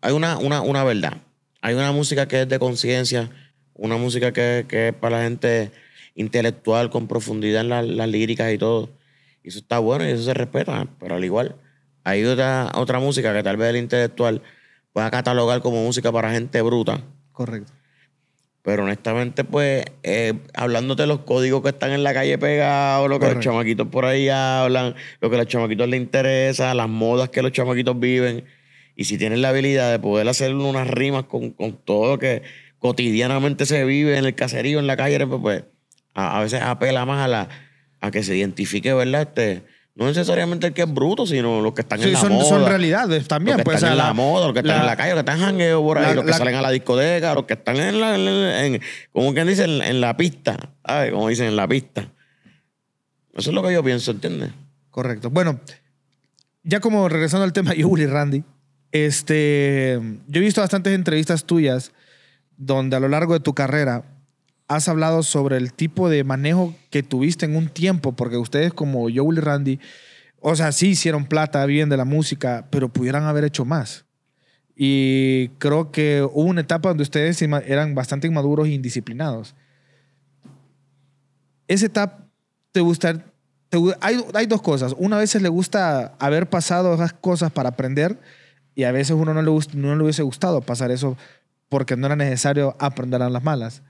hay una, una, una verdad. Hay una música que es de conciencia, una música que, es para la gente intelectual, con profundidad en las líricas y todo. Y eso está bueno y eso se respeta, pero al igual, hay otra, otra música que tal vez el intelectual pueda catalogar como música para gente bruta. Correcto. Pero honestamente, pues, eh, hablándote de los códigos que están en la calle pegados, lo que los chamaquitos por ahí hablan, lo que a los chamaquitos les interesa, las modas que los chamaquitos viven y si tienes la habilidad de poder hacer unas rimas con, todo lo que cotidianamente se vive en el caserío, en la calle, pues, pues a, veces apela más a la a que se identifique, ¿verdad? Este, no necesariamente el que es bruto, sino los que están en la son, Sí, son realidades también. Los que pues, están en la, moda, los que están en la calle, los que están jangueo por ahí, los que salen a la discoteca, los que están en la, en, como en, la pista, Como dicen, en la pista. Eso es lo que yo pienso, ¿entiendes? Correcto. Bueno, ya como regresando al tema Yuli Randy, este, yo he visto bastantes entrevistas tuyas donde a lo largo de tu carrera has hablado sobre el tipo de manejo que tuviste en un tiempo, porque ustedes como Joel y Randy, o sea, sí hicieron plata, bien de la música, pero pudieran haber hecho más. Y creo que hubo una etapa donde ustedes eran bastante inmaduros e indisciplinados. Esa etapa te gusta... hay, hay dos cosas. Una a veces le gusta haber pasado esas cosas para aprender y a veces uno no le, le hubiese gustado pasar eso porque no era necesario aprender a las malas.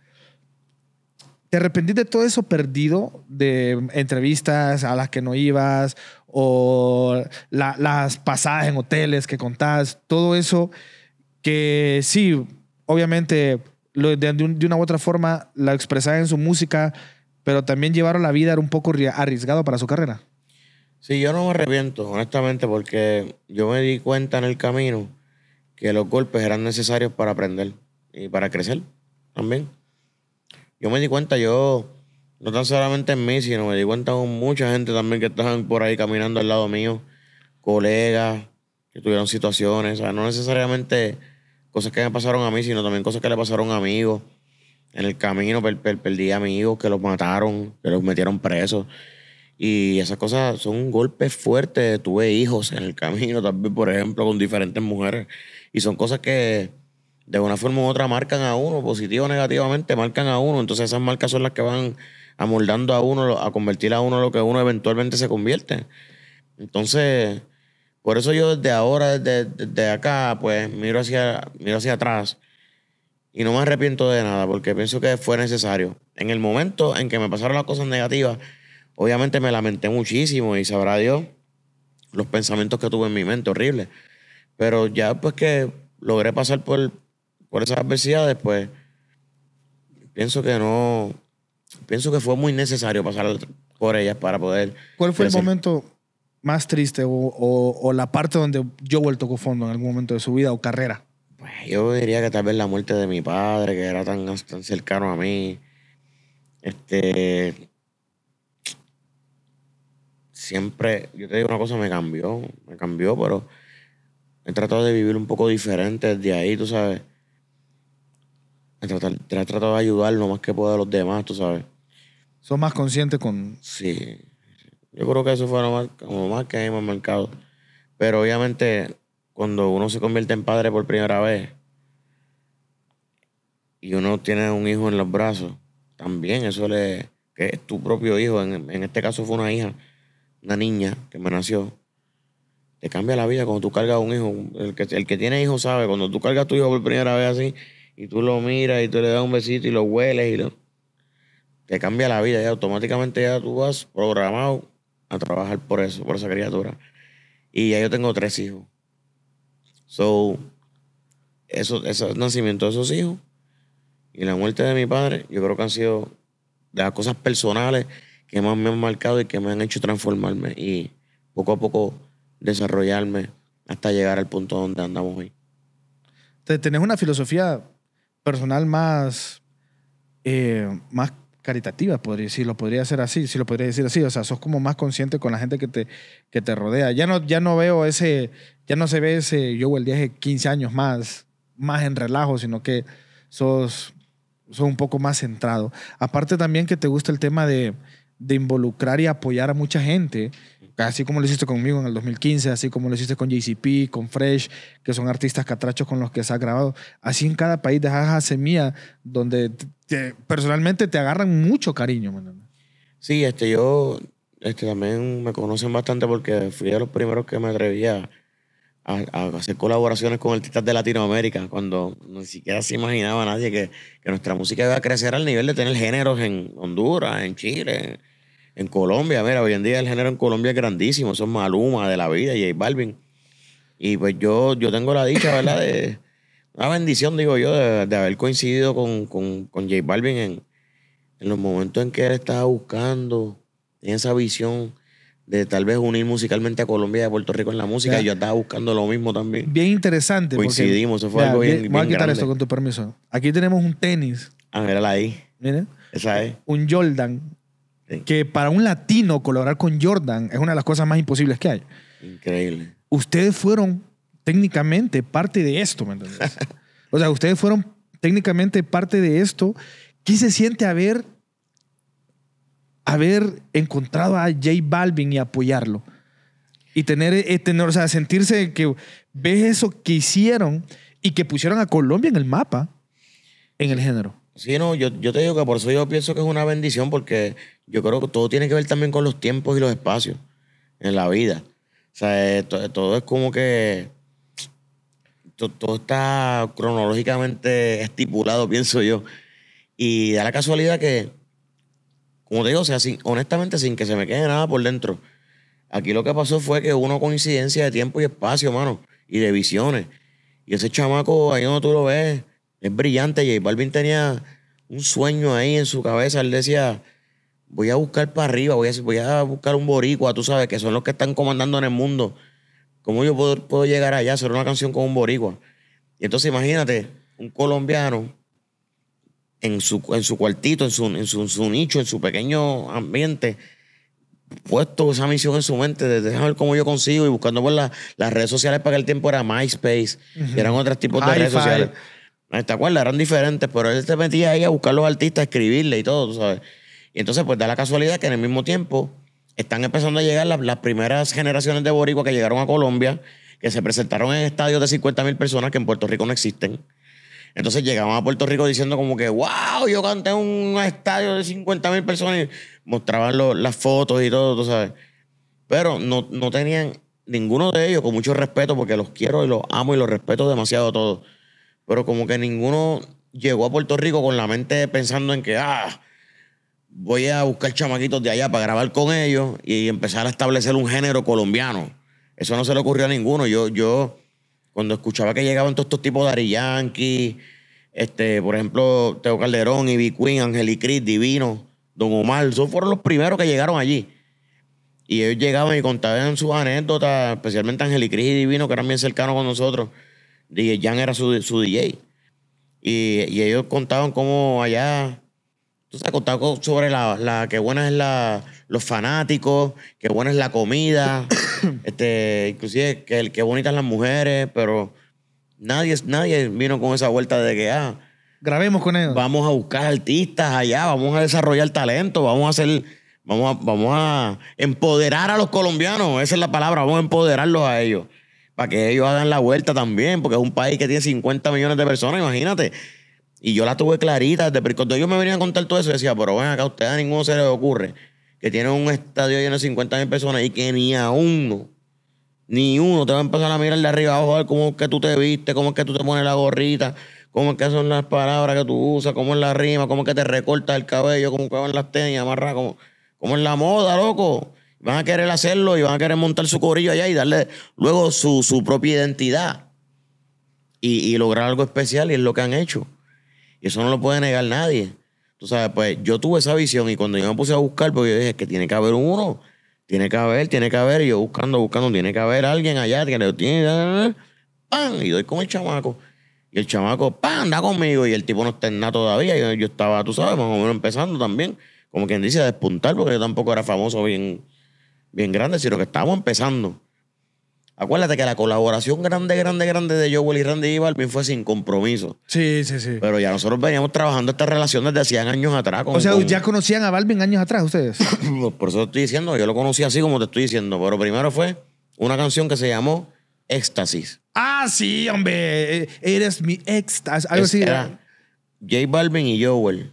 ¿Te arrepentís de todo eso perdido? De entrevistas a las que no ibas o las pasadas en hoteles que contás, todo eso que sí, obviamente de, una u otra forma la expresaba en su música, pero también llevaron la vida era un poco arriesgado para su carrera. Sí, yo no me arrepiento, honestamente, porque yo me di cuenta en el camino que los golpes eran necesarios para aprender y para crecer también. Yo me di cuenta, yo, no tan solamente en mí, sino me di cuenta con mucha gente también que estaban por ahí caminando al lado mío, colegas que tuvieron situaciones, no necesariamente cosas que me pasaron a mí, sino también cosas que le pasaron a amigos. En el camino perdí amigos que los mataron, que los metieron presos. Y esas cosas son golpe fuerte. Tuve hijos en el camino también, por ejemplo, con diferentes mujeres. Y son cosas que de una forma u otra marcan a uno, positivo o negativamente, marcan a uno. Entonces esas marcas son las que van amoldando a uno, a convertir a uno en lo que uno eventualmente se convierte. Entonces, por eso yo desde ahora, desde, acá, pues miro hacia, miro hacia atrás y no me arrepiento de nada porque pienso que fue necesario. En el momento en que me pasaron las cosas negativas, Obviamente me lamenté muchísimo y sabrá Dios los pensamientos que tuve en mi mente, horribles. Pero ya pues que logré pasar por, por esas adversidades, pues pienso que no, pienso que fue muy necesario pasar por ellas para poder... ¿Cuál fue el momento más triste o, la parte donde yo vuelto con fondo en algún momento de su vida o carrera? Pues yo diría que tal vez la muerte de mi padre, que era tan, tan cercano a mí. Este, siempre, yo te digo una cosa, me cambió, me cambió, pero he tratado de vivir un poco diferente desde ahí, tú sabes. He tratado, de ayudar lo más que pueda a los demás, tú sabes. ¿Son más conscientes con...? Sí. Yo creo que eso fue lo más, como más que hemos marcado. Pero obviamente, cuando uno se convierte en padre por primera vez y uno tiene un hijo en los brazos, también eso le... que es tu propio hijo, en este caso fue una hija una niña que me nació, te cambia la vida cuando tú cargas un hijo. El que, el que tiene hijos sabe, cuando tú cargas a tu hijo por primera vez así, y tú lo miras y tú le das un besito y lo hueles y te cambia la vida. Y automáticamente ya tú vas programado a trabajar por eso, por esa criatura. Y ya yo tengo tres hijos. So, eso, ese nacimiento de esos hijos y la muerte de mi padre, yo creo que han sido de las cosas personales que más me han marcado y que me han hecho transformarme y poco a poco desarrollarme hasta llegar al punto donde andamos hoy. Tenés una filosofía personal más, eh, más caritativa, podría, si lo podría hacer así, si lo podría decir así. O sea, sos como más consciente con la gente que te, que te rodea. Ya no, ya no veo ese, ya no se ve ese yo el viaje de 15 años más, más en relajo, sino que sos, sos un poco más centrado. Aparte también que te gusta el tema de, de involucrar y apoyar a mucha gente, así como lo hiciste conmigo en el 2015, así como lo hiciste con JCP, con Fresh, que son artistas catrachos con los que se ha grabado, así en cada país de a semilla donde personalmente te agarran mucho cariño. Sí, este, yo este, también me conocen bastante porque fui de los primeros que me atrevía a, hacer colaboraciones con artistas de Latinoamérica, cuando ni siquiera se imaginaba nadie que, que nuestra música iba a crecer al nivel de tener géneros en Honduras, en Chile, en Colombia, mira, hoy en día el género en Colombia es grandísimo. Son Maluma, De La Vida, J Balvin. Y pues yo, yo tengo la dicha, ¿verdad? De, una bendición, digo yo, de, haber coincidido con, con, J Balvin en, en, los momentos en que él estaba buscando, en esa visión de tal vez unir musicalmente a Colombia y a Puerto Rico en la música. yo estaba buscando lo mismo también. Bien interesante. Coincidimos, eso fue algo bien, interesante. Voy a quitar con tu permiso. Aquí tenemos un tenis. Ah, la ahí. Miren. Esa es. Un Jordan que para un latino colaborar con Jordan es una de las cosas más imposibles que hay. Increíble. Ustedes fueron técnicamente parte de esto, ¿me entiendes? o sea, ustedes fueron técnicamente parte de esto. ¿Qué se siente haber, haber encontrado a J Balvin y apoyarlo? Y tener, eh, tener, o sea, sentirse que ves eso que hicieron y que pusieron a Colombia en el mapa en el género. Sí, no, yo, te digo que por eso yo pienso que es una bendición, porque yo creo que todo tiene que ver también con los tiempos y los espacios en la vida. O sea, eh, eh, todo, es como que todo está cronológicamente estipulado, pienso yo. Y da la casualidad que, como te digo, o sea, honestamente, sin que se me quede nada por dentro. Aquí lo que pasó fue que hubo una coincidencia de tiempo y espacio, mano, y de visiones. Y ese chamaco, ahí donde tú lo ves, es brillante. J Balvin tenía un sueño ahí en su cabeza. Él decía, voy a buscar para arriba, voy a, buscar un boricua, tú sabes, que son los que están comandando en el mundo. ¿Cómo yo puedo, llegar allá? Hacer una canción con un boricua. Y entonces imagínate, un colombiano en su, en cuartito, en su, nicho, en su pequeño ambiente, puesto esa misión en su mente de dejar ver cómo yo consigo y buscando por las redes sociales para que el tiempo era MySpace, eran otros tipos de redes sociales. ¿Te acuerdas? Eran diferentes, pero él se metía ahí a buscar los artistas, a escribirle y todo, ¿tú sabes? Y entonces, pues da la casualidad que en el mismo tiempo están empezando a llegar las, primeras generaciones de boricua que llegaron a Colombia, que se presentaron en estadios de 50 mil personas que en Puerto Rico no existen. Entonces llegaban a Puerto Rico diciendo como que, wow, yo canté en un estadio de 50 mil personas y mostraban las fotos y todo, ¿tú sabes? Pero no, no tenían ninguno de ellos, con mucho respeto, porque los quiero y los amo y los respeto demasiado a todos pero como que ninguno llegó a Puerto Rico con la mente pensando en que, ah, voy a buscar chamaquitos de allá para grabar con ellos y empezar a establecer un género colombiano. Eso no se le ocurrió a ninguno. Yo, yo cuando escuchaba que llegaban todos estos tipos de Ari este, por ejemplo, Teo Calderón, Ivy Queen, Angelicris, Divino, Don Omar, esos fueron los primeros que llegaron allí. Y ellos llegaban y contaban sus anécdotas, especialmente Angelicris y Divino, que eran bien cercanos con nosotros. DJ Jan era su, su DJ. Y, ellos contaban cómo allá, tú sabes, contaban sobre la, la qué buena es la, los fanáticos, qué buena es la comida, este, inclusive qué, qué bonitas las mujeres, pero nadie, nadie vino con esa vuelta de que, ah, grabemos con ellos. Vamos a buscar artistas allá, vamos a desarrollar talento, vamos a hacer, vamos vamos a empoderar a los colombianos, esa es la palabra, vamos a empoderarlos a ellos para que ellos hagan la vuelta también, porque es un país que tiene 50 millones de personas, imagínate. Y yo la tuve clarita, desde, cuando ellos me venían a contar todo eso, decía, pero ven acá, a ustedes a ninguno se les ocurre que tiene un estadio lleno de 50 mil personas y que ni a uno, ni uno te va a empezar a mirar de arriba abajo a ver cómo es que tú te viste, cómo es que tú te pones la gorrita, cómo es que son las palabras que tú usas, cómo es la rima, cómo es que te recortas el cabello, cómo que van las tenis, amarras, cómo, cómo es la moda, loco. Van a querer hacerlo y van a querer montar su corillo allá y darle luego su, propia identidad y, lograr algo especial y es lo que han hecho. Y eso no lo puede negar nadie. Tú sabes, pues yo tuve esa visión y cuando yo me puse a buscar, porque yo dije que tiene que haber uno, tiene que haber, tiene que haber. Y yo buscando, buscando, tiene que haber alguien allá, tiene, tiene, ¡pam! Y doy con el chamaco. Y el chamaco, ¡pam! Anda conmigo. Y el tipo no está en nada todavía. Yo, yo estaba, tú sabes, más o menos empezando también. Como quien dice, a despuntar, porque yo tampoco era famoso bien bien grande, sino que estábamos empezando. Acuérdate que la colaboración grande, grande, grande de Joel y Randy Balvin fue sin compromiso. Sí, sí, sí. Pero ya nosotros veníamos trabajando esta relación desde hacían años atrás. o sea, ¿ya conocían a Balvin años atrás ustedes? Por eso estoy diciendo, yo lo conocí así como te estoy diciendo. Pero primero fue una canción que se llamó Éxtasis. Ah, sí, hombre. Eh, eres mi éxtasis. Algo así. Era J Balvin y Joel.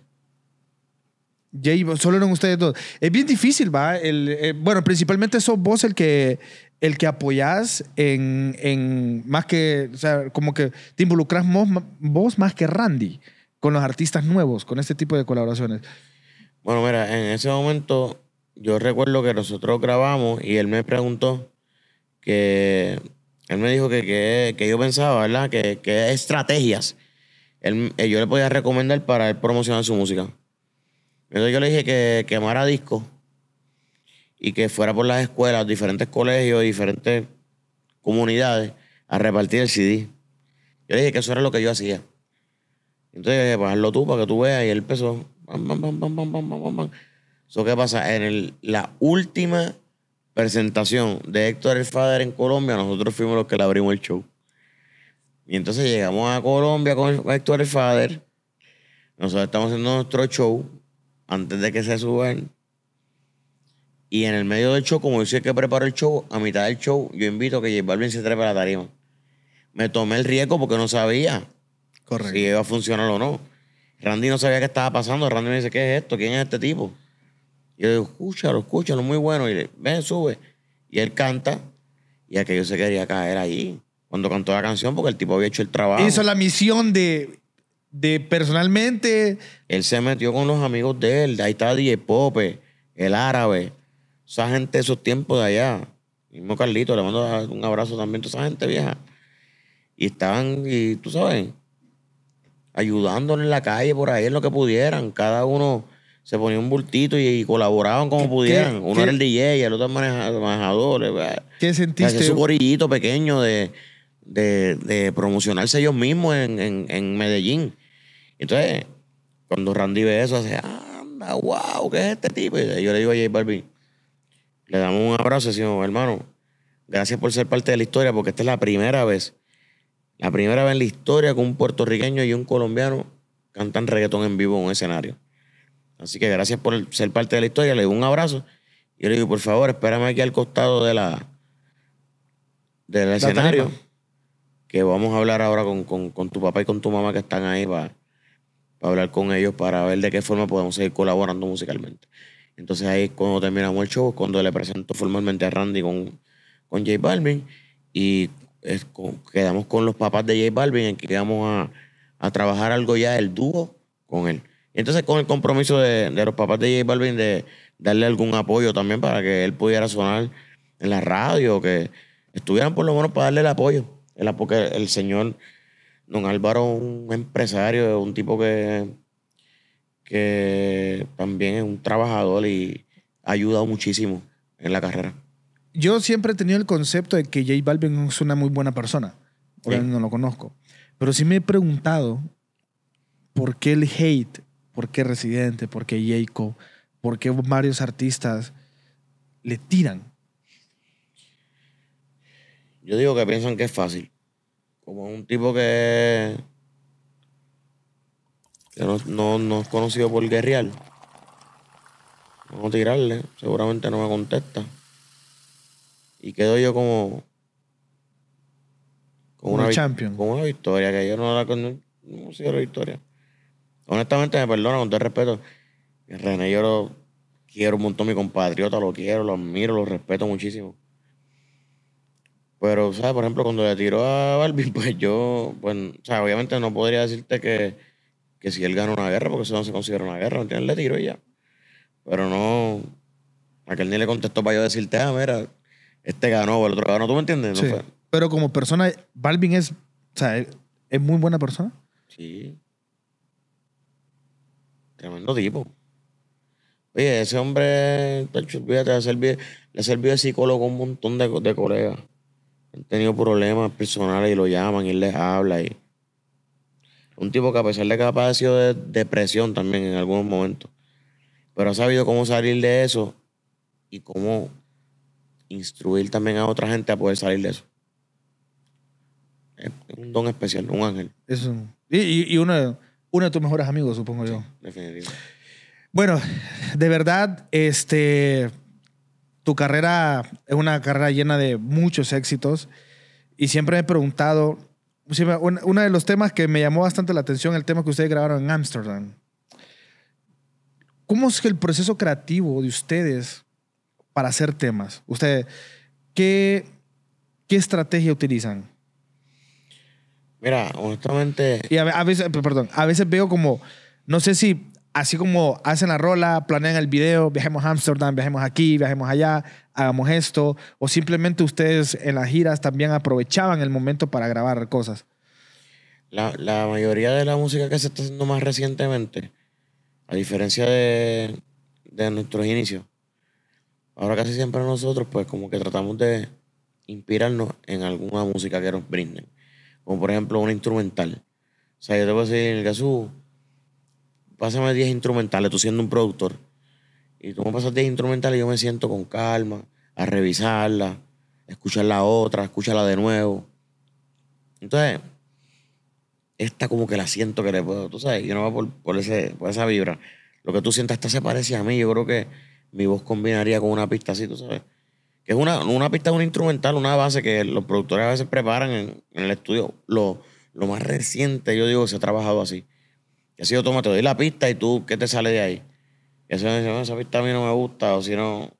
Jay, solo eran ustedes dos. Es bien difícil, ¿va? El, eh, bueno, principalmente sos vos el que, el que apoyás en, en más que, o sea, como que te involucras vos, vos, más que Randy con los artistas nuevos, con este tipo de colaboraciones. Bueno, mira, en ese momento yo recuerdo que nosotros grabamos y él me preguntó que, él me dijo que, que yo pensaba, ¿verdad? Que, estrategias él, eh, yo le podía recomendar para promocionar su música. Entonces yo le dije que quemara disco y que fuera por las escuelas, diferentes colegios, diferentes comunidades a repartir el CD. Yo le dije que eso era lo que yo hacía. Entonces yo dije, pues hazlo tú para que tú veas. Y él empezó. ¿Eso ¿qué pasa? En la última presentación de Héctor El Fader en Colombia, nosotros fuimos los que le abrimos el show. Y entonces llegamos a Colombia con, Héctor El Fader. Nosotros estamos haciendo nuestro show antes de que se suben Y en el medio del show, como yo que preparo el show, a mitad del show, yo invito a que J Balvin se trepe a la tarima. Me tomé el riesgo porque no sabía si iba a funcionar o no. Randy no sabía qué estaba pasando. Randy me dice, ¿qué es esto? ¿Quién es este tipo? yo digo, escúchalo, escúchalo, muy bueno. Y le, ven, sube. Y él canta. Y aquello se quería caer ahí. Cuando cantó la canción, porque el tipo había hecho el trabajo. Hizo la misión de de personalmente. Él se metió con los amigos de él. ahí está DJ Pope, el árabe. Esa gente de esos tiempos de allá. mismo Carlito, le mando un abrazo también a toda esa gente vieja. Y estaban, y tú sabes, ayudándole en la calle por ahí en lo que pudieran. Cada uno se ponía un bultito y, colaboraban como pudieran. Uno era el DJ y el otro el manejador. Eh, eh. ¿Qué sentiste? gorillito pequeño de, de, de, promocionarse ellos mismos en Medellín. Entonces, cuando Randy ve eso, hace, anda, wow, ¿qué es este tipo? Y yo le digo a J Balvin, le damos un abrazo y hermano, gracias por ser parte de la historia, porque esta es la primera vez, la primera vez en la historia que un puertorriqueño y un colombiano cantan reggaetón en vivo en un escenario. Así que gracias por ser parte de la historia, le doy un abrazo. Y le digo, por favor, espérame aquí al costado de la del escenario, que vamos a hablar ahora con, con, con tu papá y con tu mamá que están ahí para para hablar con ellos, para ver de qué forma podemos seguir colaborando musicalmente. Entonces ahí cuando terminamos el show, cuando le presento formalmente a Randy con, con J Balvin y quedamos con los papás de J Balvin en que quedamos a, trabajar algo ya el dúo con él. Entonces con el compromiso de, de los papás de J Balvin de darle algún apoyo también para que él pudiera sonar en la radio, que estuvieran por lo menos para darle el apoyo. Porque el señor Don Álvaro es un empresario, un tipo que, que también es un trabajador y ha ayudado muchísimo en la carrera. Yo siempre he tenido el concepto de que J Balvin es una muy buena persona. Ahora no lo conozco. Pero sí me he preguntado por qué el hate, por qué Residente, por qué Jayco, por qué varios artistas le tiran. Yo digo que piensan que es fácil como un tipo que, no, es conocido por guerrial Vamos a tirarle, seguramente no me contesta. Y quedo yo como. Como una, una victoria, que yo no la no, victoria. Honestamente, me perdona con todo respeto. René, yo quiero un montón, mi compatriota, lo quiero, lo admiro, lo respeto muchísimo. Pero, ¿sabes? Por ejemplo, cuando le tiró a Balvin, pues yo, pues, o sea, obviamente no podría decirte que, si él ganó una guerra, porque eso no se considera una guerra, ¿entiendes? Le tiró y ya. Pero no, aquel ni le contestó para yo decirte, ah, mira, este ganó, o el otro ganó, ¿tú me entiendes? sí. Pero como persona, Balvin es, o sea, es muy buena persona. Sí. Tremendo tipo. Oye, ese hombre, le ha servido de psicólogo a un montón de, de colegas. Han tenido problemas personales y lo llaman y él les habla. Y... Un tipo que a pesar de que ha padecido de depresión también en algunos momentos, pero ha sabido cómo salir de eso y cómo instruir también a otra gente a poder salir de eso. Es un don especial, un ángel. Eso. Y, y uno, uno, de tus mejores amigos, supongo yo. Bueno, de verdad, este, tu carrera es una carrera llena de muchos éxitos y siempre me he preguntado, uno de los temas que me llamó bastante la atención, el tema que ustedes grabaron en Ámsterdam. ¿Cómo es el proceso creativo de ustedes para hacer temas? Ustedes, ¿qué, qué estrategia utilizan? Mira, honestamente... veces, perdón, a veces veo como, no sé si así como hacen la rola, planean el video, viajemos a Amsterdam, viajemos aquí, viajemos allá, hagamos esto, o simplemente ustedes en las giras también aprovechaban el momento para grabar cosas? La, mayoría de la música que se está haciendo más recientemente, a diferencia de, de nuestros inicios, ahora casi siempre nosotros pues como que tratamos de inspirarnos en alguna música que nos brinden, como por ejemplo una instrumental. O sea, yo te voy a decir, el Gazú, pásame 10 instrumentales, tú siendo un productor. Y tú me pasas 10 instrumentales, yo me siento con calma a revisarla, escuchar la otra, escucharla de nuevo. Entonces, esta como que la siento que le puedo, tú sabes, yo no va por, ese, por esa vibra. Lo que tú sientas, hasta se parece a mí. Yo creo que mi voz combinaría con una pista así, tú sabes. Que es una, una pista, un instrumental, una base que los productores a veces preparan en, en el estudio. Lo, lo más reciente, yo digo, se ha trabajado así. Y así yo, toma, te doy la pista y tú, ¿qué te sale de ahí? Y así me dicen, esa pista a mí no me gusta, o si no,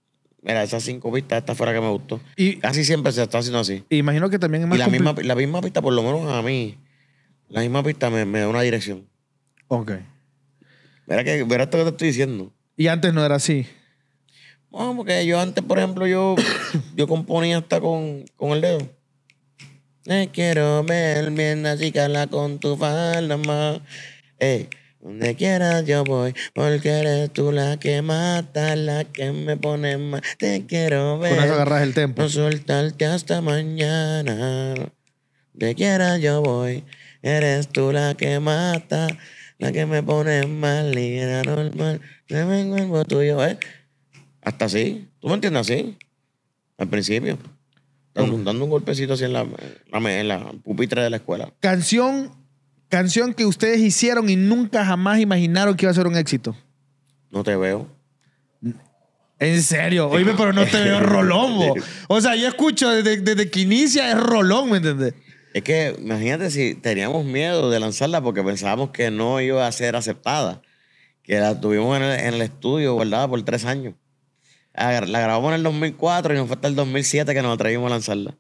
mira, esas cinco pistas, esta fuera que me gustó. Y casi siempre se está haciendo así. Imagino que también es más y la misma, pista, por lo menos a mí, la misma pista me, da una dirección. Ok. Mira que, esto que te estoy diciendo. Y antes no era así. No, porque yo antes, por ejemplo, yo, yo componía hasta con, con el dedo. Eh, quiero ver bien así, la con tu falda más. Ey, donde quiera yo voy, porque eres tú la que mata, la que me pone mal. Te quiero ver. Con agarras el tiempo No soltarte hasta mañana. Donde quiera yo voy, eres tú la que mata, la que me pone mal y era normal. Me vengo en tuyo, ¿eh? Hasta así. ¿Tú me entiendes así? Al principio. Dando, un golpecito así en la, en la pupitre de la escuela. Canción Canción que ustedes hicieron y nunca jamás imaginaron que iba a ser un éxito. No te veo. En serio, oíme, pero no te veo rolón, O sea, yo escucho desde, que inicia es rolón, ¿me entiendes? Es que imagínate si teníamos miedo de lanzarla porque pensábamos que no iba a ser aceptada. Que la tuvimos en el, estudio guardada por tres años. La grabamos en el 2004 y nos fue hasta el 2007 que nos atrevimos a lanzarla.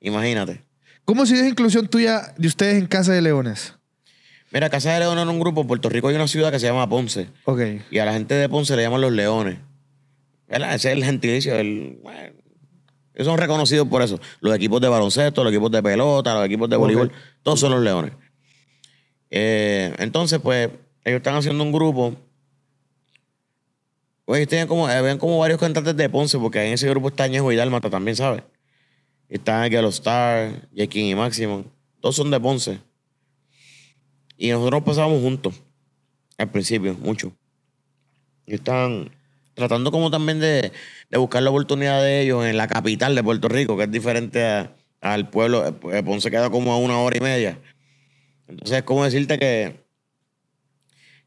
Imagínate. ¿Cómo se la inclusión tuya de ustedes en Casa de Leones? Mira, Casa de Leones es un grupo. En Puerto Rico hay una ciudad que se llama Ponce. Y a la gente de Ponce le llaman los leones. Ese es el gentilicio. ellos son reconocidos por eso. Los equipos de baloncesto, los equipos de pelota, los equipos de voleibol, todos son los leones. Eh, entonces, pues, ellos están haciendo un grupo. Oye, como, ven como varios cantantes de Ponce, porque en ese grupo está Ñejo y Dálmata también, ¿sabes? Están aquí los Star, Jekin y Máximo. Todos son de Ponce. Y nosotros pasábamos juntos. Al principio, mucho. Y están tratando como también de, de, buscar la oportunidad de ellos en la capital de Puerto Rico, que es diferente al pueblo. Eh, Ponce queda como a una hora y media. Entonces, es como decirte que,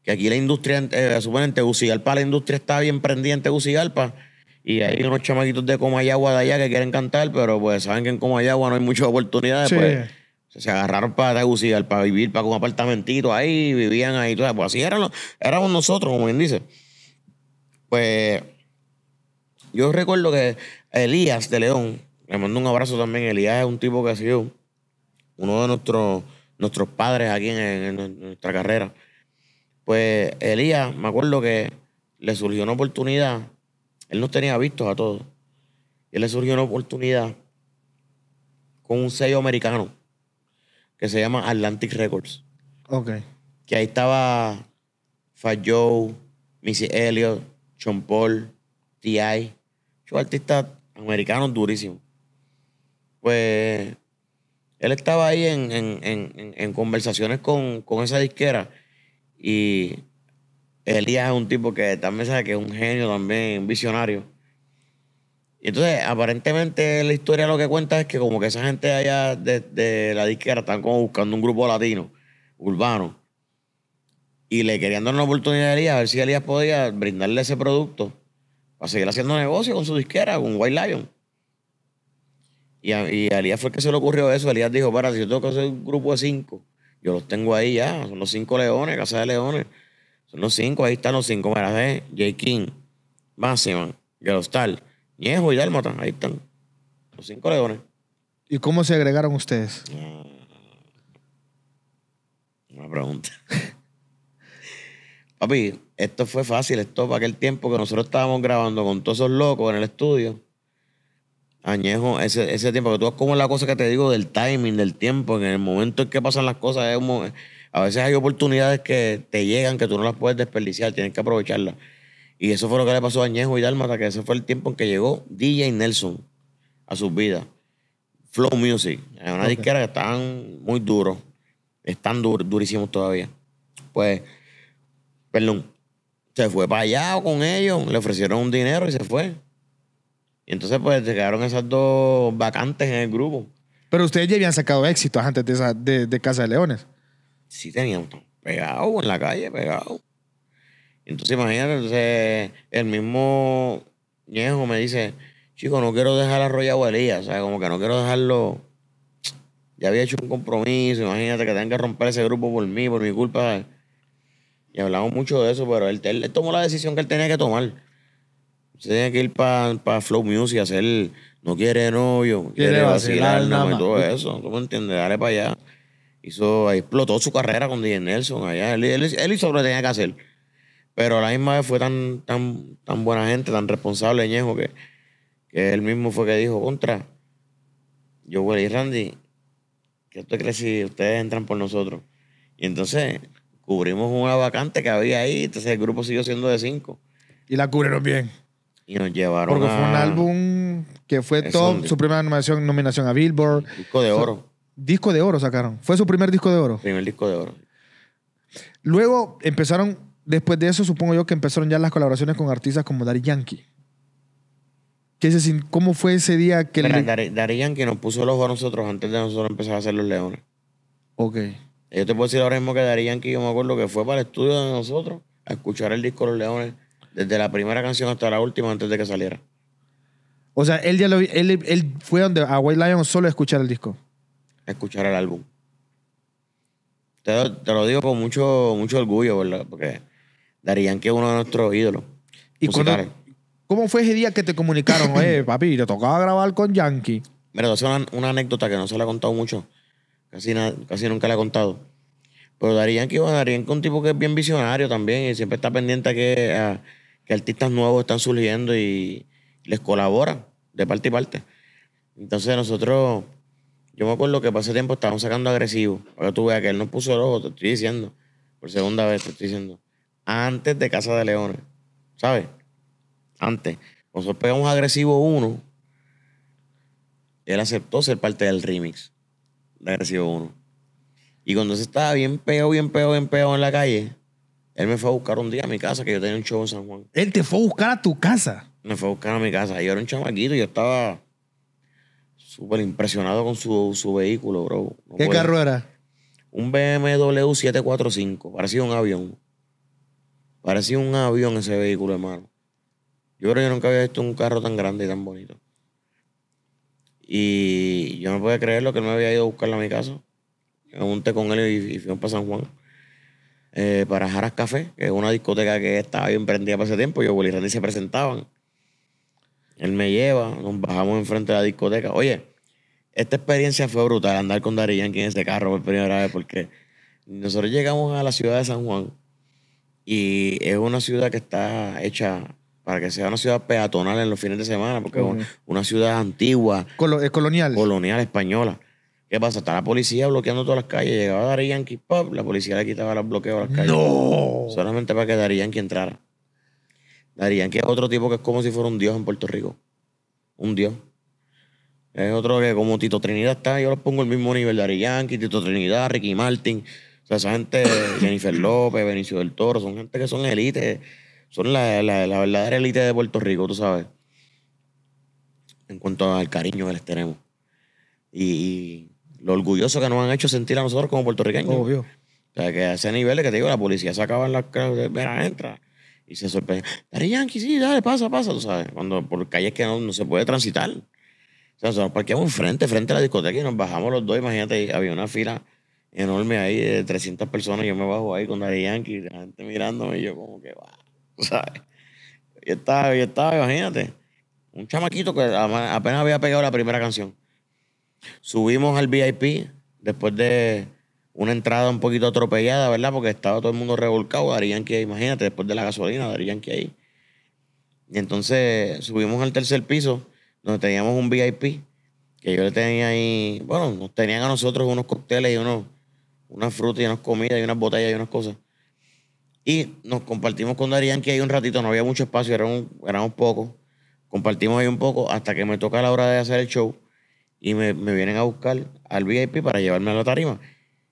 que aquí la industria, eh, suponen la industria está bien prendida en Tegucigalpa y hay unos chamaquitos de Comayagua de allá que quieren cantar, pero pues saben que en Comayagua no hay muchas oportunidades. Pues, se agarraron para Tegucigalpa, para vivir, para un apartamentito ahí, vivían ahí. Todo. Pues así eran, éramos nosotros, como bien dice. Pues yo recuerdo que Elías de León, le mando un abrazo también. Elías es un tipo que ha sido uno de nuestros, nuestros padres aquí en nuestra carrera. Pues Elías, me acuerdo que le surgió una oportunidad él no tenía vistos a todos. Y él le surgió una oportunidad con un sello americano que se llama Atlantic Records. Ok. Que ahí estaba Fat Joe, Missy Elliott, Sean Paul, T.I. Yo artistas americanos durísimos. Pues él estaba ahí en, en, conversaciones con, con, esa disquera y Elías es un tipo que también sabe que es un genio, también un visionario. Y entonces, aparentemente, la historia lo que cuenta es que como que esa gente allá de, la disquera están como buscando un grupo latino, urbano, y le querían dar una oportunidad a Elías, a ver si Elías podía brindarle ese producto para seguir haciendo negocio con su disquera, con White Lion. Y y Elías fue el que se le ocurrió eso. Elías dijo, para, si yo tengo que hacer un grupo de cinco, yo los tengo ahí ya, son los cinco leones, Casa de Leones. Son los cinco, ahí están los cinco. Mira, eh J. King, Máxima, Gelostal, Ñejo y Dalmatan. ahí están. Los cinco leones. ¿Y cómo se agregaron ustedes? Ah, una pregunta. Papi, esto fue fácil. Esto para aquel tiempo que nosotros estábamos grabando con todos esos locos en el estudio. Añejo, ah, ese, ese tiempo, que tú como la cosa que te digo del timing, del tiempo, en el momento en que pasan las cosas, es un a veces hay oportunidades que te llegan que tú no las puedes desperdiciar, tienes que aprovecharlas. Y eso fue lo que le pasó a Añejo y Dálmata, que ese fue el tiempo en que llegó DJ Nelson a su vida. Flow Music, una disquera que están muy duros, están dur, durísimos todavía. Pues, perdón, se fue para allá con ellos, le ofrecieron un dinero y se fue. Y entonces, pues, se quedaron esas dos vacantes en el grupo. Pero ustedes ya habían sacado éxitos antes de, esa, de Casa de Leones sí teníamos pegado en la calle, pegado. Entonces, imagínate, el mismo Ñejo me dice, chico, no quiero dejar la a Elías, o sea, como que no quiero dejarlo. Ya había hecho un compromiso, imagínate que tengan que romper ese grupo por mí, por mi culpa. Y hablamos mucho de eso, pero él, tomó la decisión que él tenía que tomar. Se tenía que ir para Flow Music él hacer, no quiere novio, quiere, vacilar, y todo eso. ¿Tú me entiendes? Dale para allá. Hizo, explotó su carrera con DJ Nelson allá. Él, hizo lo que tenía que hacer. Pero a la misma vez fue tan, tan, tan buena gente, tan responsable, Ñejo, que, él mismo fue que dijo, contra, yo, voy a ir, Randy, ¿qué usted cree si ustedes entran por nosotros? Y entonces cubrimos una vacante que había ahí, entonces el grupo siguió siendo de cinco. Y la cubrieron bien. Y nos llevaron Porque fue un álbum que fue top, su primera nominación, nominación a Billboard. Disco de oro. Disco de oro sacaron. Fue su primer disco de oro. Primer disco de oro. Luego empezaron, después de eso, supongo yo que empezaron ya las colaboraciones con artistas como Daddy Yankee. ¿Qué sin? ¿Cómo fue ese día que Mira, Yankee nos puso los ojos a nosotros antes de nosotros empezar a hacer los leones? Ok. Yo te puedo decir ahora mismo que Daddy Yankee, yo me acuerdo que fue para el estudio de nosotros a escuchar el disco Los Leones desde la primera canción hasta la última antes de que saliera. O sea, él ya él, fue donde, a White Lion solo a escuchar el disco escuchar el álbum. Te, lo digo con mucho, mucho orgullo, ¿verdad? Porque Darían que es uno de nuestros ídolos. cómo fue ese día que te comunicaron? papi, te tocaba grabar con Yankee. Mira, te una, una anécdota que no se la he contado mucho. Casi, casi nunca la he contado. Pero Darían que es un tipo que es bien visionario también y siempre está pendiente a que, artistas nuevos están surgiendo y les colabora de parte y parte. Entonces nosotros yo me acuerdo que pasé tiempo estaban sacando agresivo. Ahora tú veas que él no puso el ojo, te estoy diciendo. Por segunda vez te estoy diciendo. Antes de Casa de Leones. ¿Sabes? Antes. Nosotros pegamos agresivo uno. Él aceptó ser parte del remix de agresivo uno. Y cuando se estaba bien peo, bien peo, bien peo en la calle, él me fue a buscar un día a mi casa, que yo tenía un show en San Juan. Él te fue a buscar a tu casa. Me fue a buscar a mi casa. Yo era un chamaquito, yo estaba súper impresionado con su, su vehículo, bro. ¿Qué carro era? Un BMW 745. Parecía un avión. Parecía un avión ese vehículo, hermano. Yo creo que nunca había visto un carro tan grande y tan bonito. Y yo no podía creer lo que no había ido a buscarlo a mi casa. Me junté con él y, fui para San Juan. Eh, para Jaras Café, que es una discoteca que estaba bien prendida para ese tiempo. Yo, y Randy se presentaban. Él me lleva, nos bajamos enfrente de la discoteca. Oye, esta experiencia fue brutal, andar con Darían Yankee en ese carro por primera vez, porque nosotros llegamos a la ciudad de San Juan y es una ciudad que está hecha para que sea una ciudad peatonal en los fines de semana, porque es una ciudad antigua. es colonial. Colonial española. ¿Qué pasa? Está la policía bloqueando todas las calles. Llegaba Dari Yankee, la policía le quitaba los bloqueos a las calles. ¡No! Solamente para que Dari Yankee entrara. Darían, que es otro tipo que es como si fuera un dios en Puerto Rico. Un dios. Es otro que como Tito Trinidad está, yo lo pongo al mismo nivel. Dari Yankee, Tito Trinidad, Ricky Martin. O sea, esa gente, Jennifer López, Benicio del Toro, son gente que son élite. Son la, verdadera élite de Puerto Rico, tú sabes. En cuanto al cariño que les tenemos. Y, lo orgulloso que nos han hecho sentir a nosotros como puertorriqueños. Obvio. O sea, que a ese nivel que te digo, la policía acaba en la... Mira, entra y se sorprende. Dari Yankee, sí, dale, pasa, pasa. Tú sabes, cuando por calles que no, se puede transitar. O sea, nos parqueamos frente, frente a la discoteca y nos bajamos los dos. Imagínate, había una fila enorme ahí de 300 personas. Yo me bajo ahí con Dari Yankee, la gente mirándome y yo como que va, ¿sabes? Yo estaba, yo estaba, imagínate. Un chamaquito que apenas había pegado la primera canción. Subimos al VIP después de una entrada un poquito atropellada, ¿verdad? Porque estaba todo el mundo revolcado. Darían que, imagínate, después de la gasolina, darían que ahí. Y entonces subimos al tercer piso, donde teníamos un VIP, que yo le tenía ahí, bueno, nos tenían a nosotros unos cócteles y unos, unas frutas y unas comidas y unas botellas y unas cosas. Y nos compartimos con Darían que ahí un ratito, no había mucho espacio, éramos, un pocos. Compartimos ahí un poco hasta que me toca la hora de hacer el show y me, me vienen a buscar al VIP para llevarme a la tarima.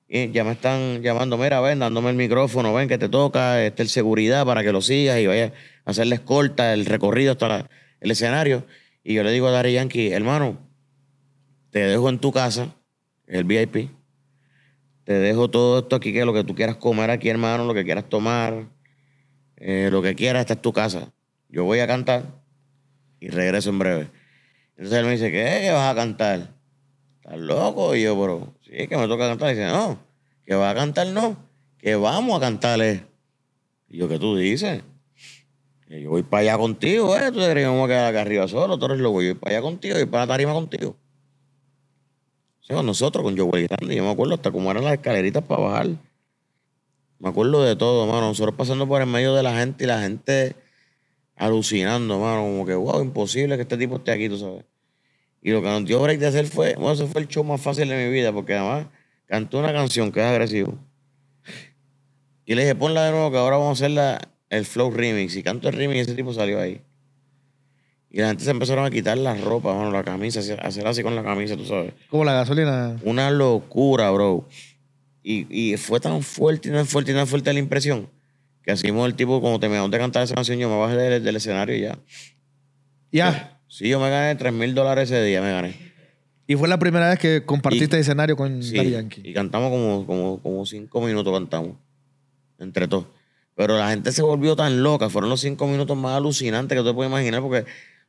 Y ya me están llamando, mira, ven, dándome el micrófono, ven que te toca, este el seguridad para que lo sigas y vaya a hacerle escolta el recorrido hasta el escenario. Y yo le digo a Dari Yankee, hermano, te dejo en tu casa, el VIP, te dejo todo esto aquí, que lo que tú quieras comer aquí, hermano, lo que quieras tomar, eh, lo que quieras, esta es tu casa. Yo voy a cantar y regreso en breve. Entonces él me dice, ¿qué, ¿Qué vas a cantar? ¿Estás loco? Y yo, bro, sí, que me toca cantar. Y dice, no, que va a cantar, no, que vamos a cantarle. Eh. Y yo, ¿qué tú dices? yo voy para allá contigo, ¿eh? Tú te crees que vamos a quedar acá arriba solo, eres loco, Yo voy para allá contigo, y voy para la tarima contigo. O sea, con nosotros, con Joe y yo me acuerdo hasta cómo eran las escaleritas para bajar. Me acuerdo de todo, mano. Nosotros pasando por el medio de la gente y la gente alucinando, mano. Como que, wow, imposible que este tipo esté aquí, tú sabes. Y lo que nos dio break de hacer fue, bueno, ese fue el show más fácil de mi vida, porque además cantó una canción que es agresivo. Y le dije, ponla de nuevo, que ahora vamos a hacer la, el flow remix. Y canto el remix y ese tipo salió ahí. Y la gente se empezaron a quitar la ropa, bueno la camisa, hacer así con la camisa, tú sabes. Como la gasolina. Una locura, bro. Y, y fue tan fuerte y tan fuerte y tan fuerte la impresión que hicimos el tipo, como terminamos de cantar esa canción, yo me bajé del, del escenario y ya. Ya. Pues, Sí, yo me gané 3 mil dólares ese día, me gané. ¿Y fue la primera vez que compartiste escenario con sí, Y cantamos como, como, como cinco minutos, cantamos. Entre todos. Pero la gente se volvió tan loca. Fueron los cinco minutos más alucinantes que tú te puedes imaginar porque,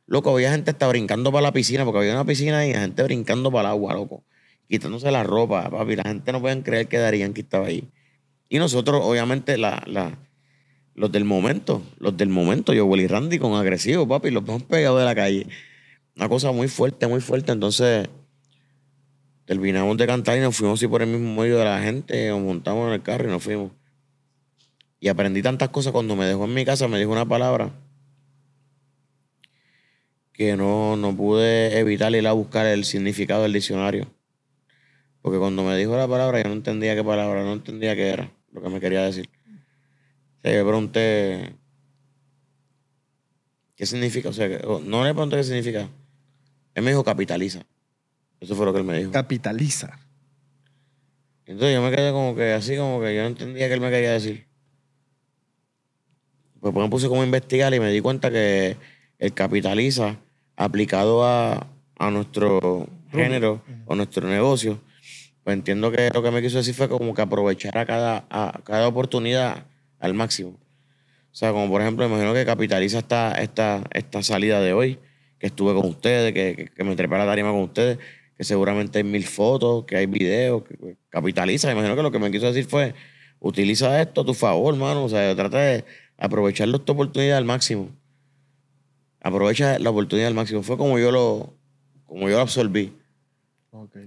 loco, había gente hasta brincando para la piscina, porque había una piscina y la gente brincando para el agua, loco. Quitándose la ropa, papi. La gente no pueden creer que Daddy estaba ahí. Y nosotros, obviamente, la, la los del momento, los del momento, yo, y Randy con agresivo, papi, los dos pegados de la calle. Una cosa muy fuerte, muy fuerte. Entonces, terminamos de cantar y nos fuimos así por el mismo medio de la gente, nos montamos en el carro y nos fuimos. Y aprendí tantas cosas cuando me dejó en mi casa, me dijo una palabra que no, no pude evitar ir a buscar el significado del diccionario. Porque cuando me dijo la palabra, yo no entendía qué palabra, no entendía qué era lo que me quería decir. Le pregunté. ¿Qué significa? O sea, no le pregunté qué significa. Él me dijo capitaliza. Eso fue lo que él me dijo. Capitaliza. Entonces yo me quedé como que así, como que yo no entendía qué él me quería decir. Pues, pues me puse como a investigar y me di cuenta que el capitaliza aplicado a, nuestro género o nuestro negocio, pues entiendo que lo que me quiso decir fue como que aprovechar a cada, a cada oportunidad al máximo. O sea, como por ejemplo, imagino que capitaliza esta, esta, esta salida de hoy, que estuve con ustedes, que, me trepé a la tarima con ustedes, que seguramente hay mil fotos, que hay videos, que, pues, capitaliza. Imagino que lo que me quiso decir fue, utiliza esto a tu favor, mano. O sea, trata de aprovechar esta oportunidad al máximo. Aprovecha la oportunidad al máximo. Fue como yo lo, como yo lo absorbí.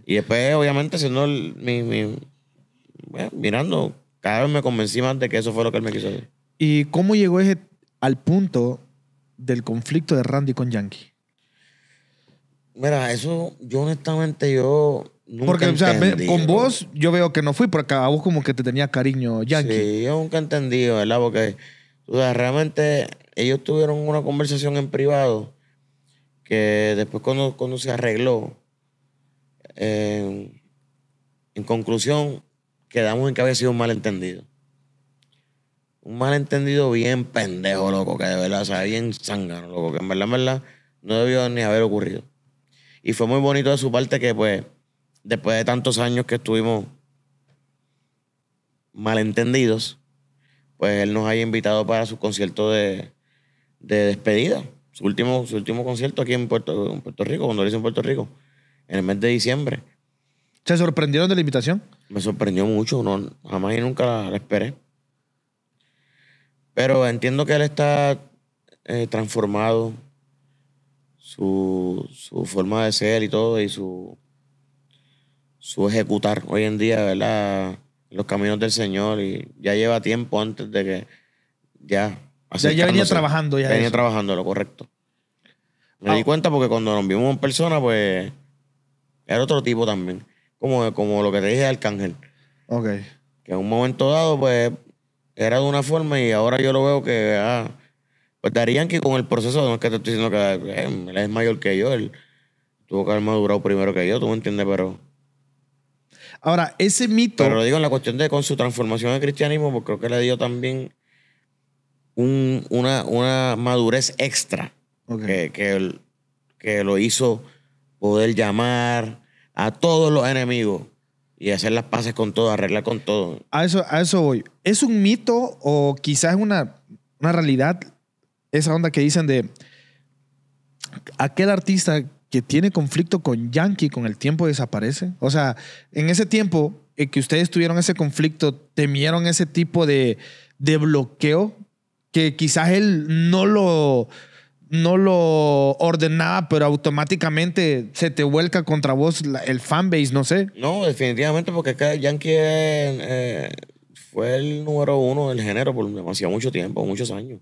Y después, obviamente, siendo mi, mirando cada vez me convencí más de que eso fue lo que él me quiso decir. ¿Y cómo llegó ese, al punto del conflicto de Randy con Yankee? Mira, eso yo honestamente yo nunca Porque, con vos yo veo que no fui, porque a vos como que te tenía cariño Yankee. Sí, yo nunca entendí, ¿verdad? Porque, realmente ellos tuvieron una conversación en privado que después cuando, se arregló, eh, en conclusión, quedamos en que había sido un malentendido. Un malentendido bien pendejo, loco, que de verdad, o sea, bien sangano, loco, que en verdad, en verdad, no debió ni haber ocurrido. Y fue muy bonito de su parte que, pues, después de tantos años que estuvimos malentendidos, pues él nos haya invitado para su concierto de, de despedida. Su último, su último concierto aquí en Puerto, en Puerto Rico, cuando lo hizo en Puerto Rico, en el mes de diciembre. ¿Se sorprendieron de la invitación? Me sorprendió mucho, no, jamás y nunca la, esperé. Pero entiendo que él está eh, transformado, su, forma de ser y todo, y su, su ejecutar hoy en día, ¿verdad? Los caminos del Señor, y ya lleva tiempo antes de que ya... Ya, ya venía trabajando, ya. Venía trabajando, lo correcto. Me ah. di cuenta porque cuando nos vimos en persona, pues era otro tipo también como, lo que te dije de Arcángel. Ok. Que en un momento dado, pues, era de una forma y ahora yo lo veo que, ah, pues darían que con el proceso, no es que te estoy diciendo que eh, él es mayor que yo, él tuvo que haber madurado primero que yo, tú me entiendes, pero... Ahora, ese mito... Pero lo digo en la cuestión de con su transformación al cristianismo, porque creo que le dio también un, una, una madurez extra que, que lo hizo poder llamar, a todos los enemigos y hacer las paces con todo, arreglar con todo. A eso, a eso voy. ¿Es un mito o quizás una, una realidad esa onda que dicen de aquel artista que tiene conflicto con Yankee con el tiempo desaparece? O sea, en ese tiempo en eh, que ustedes tuvieron ese conflicto, temieron ese tipo de, de bloqueo que quizás él no lo no lo ordenaba, pero automáticamente se te vuelca contra vos el fanbase, no sé. No, definitivamente, porque acá Yankee eh, fue el número uno del género por demasiado mucho tiempo, muchos años.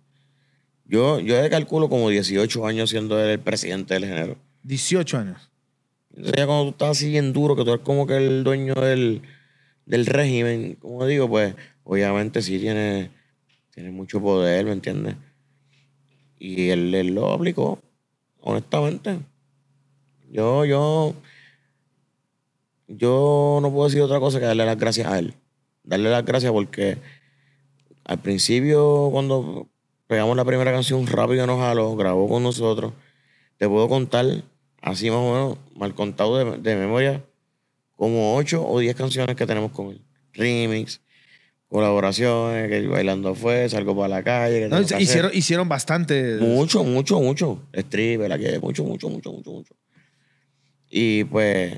Yo, yo le calculo como 18 años siendo el presidente del género. 18 años. Entonces ya cuando tú estás así en duro, que tú eres como que el dueño del, régimen, como digo, pues obviamente sí tiene, tiene mucho poder, ¿me entiendes? Y él, lo aplicó, honestamente. Yo, yo, yo no puedo decir otra cosa que darle las gracias a él. Darle las gracias porque al principio, cuando pegamos la primera canción, rápido nos jaló, grabó con nosotros. Te puedo contar, así más o menos, mal contado de, de memoria, como ocho o diez canciones que tenemos con él. Remix, colaboraciones, que bailando fue, salgo para la calle. hicieron, hicieron bastante. Mucho, mucho, mucho. la que mucho, mucho, mucho, mucho, mucho. Y pues,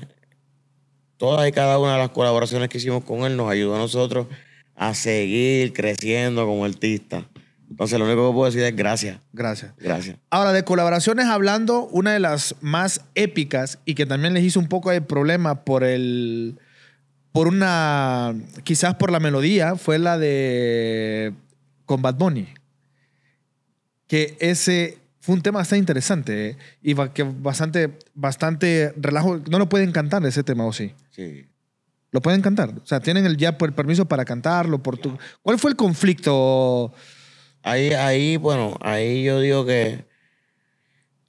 todas y cada una de las colaboraciones que hicimos con él nos ayudó a nosotros a seguir creciendo como artista. Entonces, lo único que puedo decir es gracias. Gracias. Gracias. Ahora, de colaboraciones hablando, una de las más épicas y que también les hizo un poco de problema por el por una, quizás por la melodía, fue la de con Bad Bunny. Que ese fue un tema bastante interesante eh, y que bastante, bastante relajo. No lo pueden cantar ese tema, ¿o sí? Sí. Lo pueden cantar. O sea, tienen el, ya el permiso para cantarlo. Por ¿Cuál fue el conflicto? Ahí, ahí, bueno, ahí yo digo que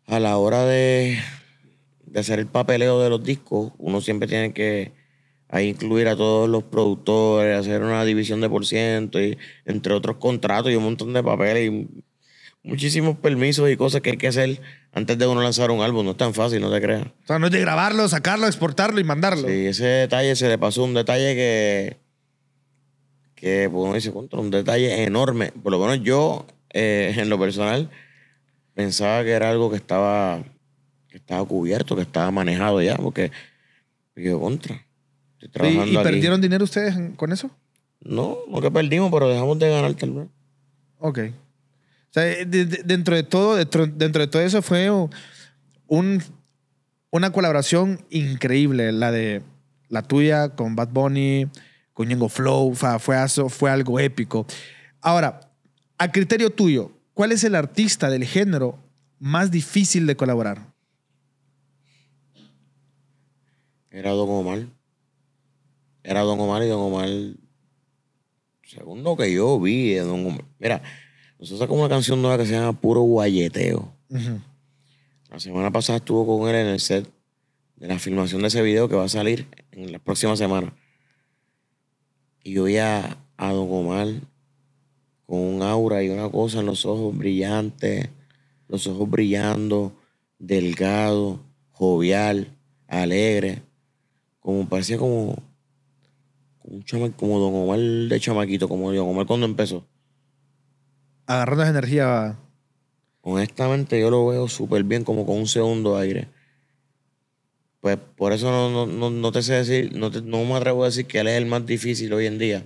a la hora de, de hacer el papeleo de los discos, uno siempre tiene que a incluir a todos los productores, hacer una división de por ciento, entre otros contratos y un montón de papeles y muchísimos permisos y cosas que hay que hacer antes de uno lanzar un álbum. No es tan fácil, no te creas. O sea, no es de grabarlo, sacarlo, exportarlo y mandarlo. Sí, ese detalle se le pasó un detalle que. que, pues uno dice, contra un detalle enorme. Por lo menos yo, eh, en lo personal, pensaba que era algo que estaba. que estaba cubierto, que estaba manejado ya, porque. yo contra. ¿Y, perdieron dinero ustedes con eso? No, no perdimos, pero dejamos de ganar Ok. Eh, dentro de todo, dentro, de todo eso fue un, una colaboración increíble, la de la tuya con Bad Bunny, con Yengo Flow, fue, fue algo épico. Ahora, a criterio tuyo, ¿cuál es el artista del género más difícil de colaborar? Era Don Omar era Don Omar y Don Omar, según lo que yo vi, eh, Don Omar. Mira, nosotros sacamos una canción nueva que se llama Puro Guayeteo. La semana pasada estuvo con él en el set de la filmación de ese video que va a salir en la próxima semana. Y yo vi a, a Don Omar con un aura y una cosa en los ojos brillantes, los ojos brillando, delgado, jovial, alegre, como parecía como un chama, como Don Omar de chamaquito, como Don Omar cuando empezó. Agarrando esa energía. Honestamente, yo lo veo súper bien, como con un segundo aire. Pues por eso no, no, no, te sé decir, no, no me atrevo a decir que él es el más difícil hoy en día.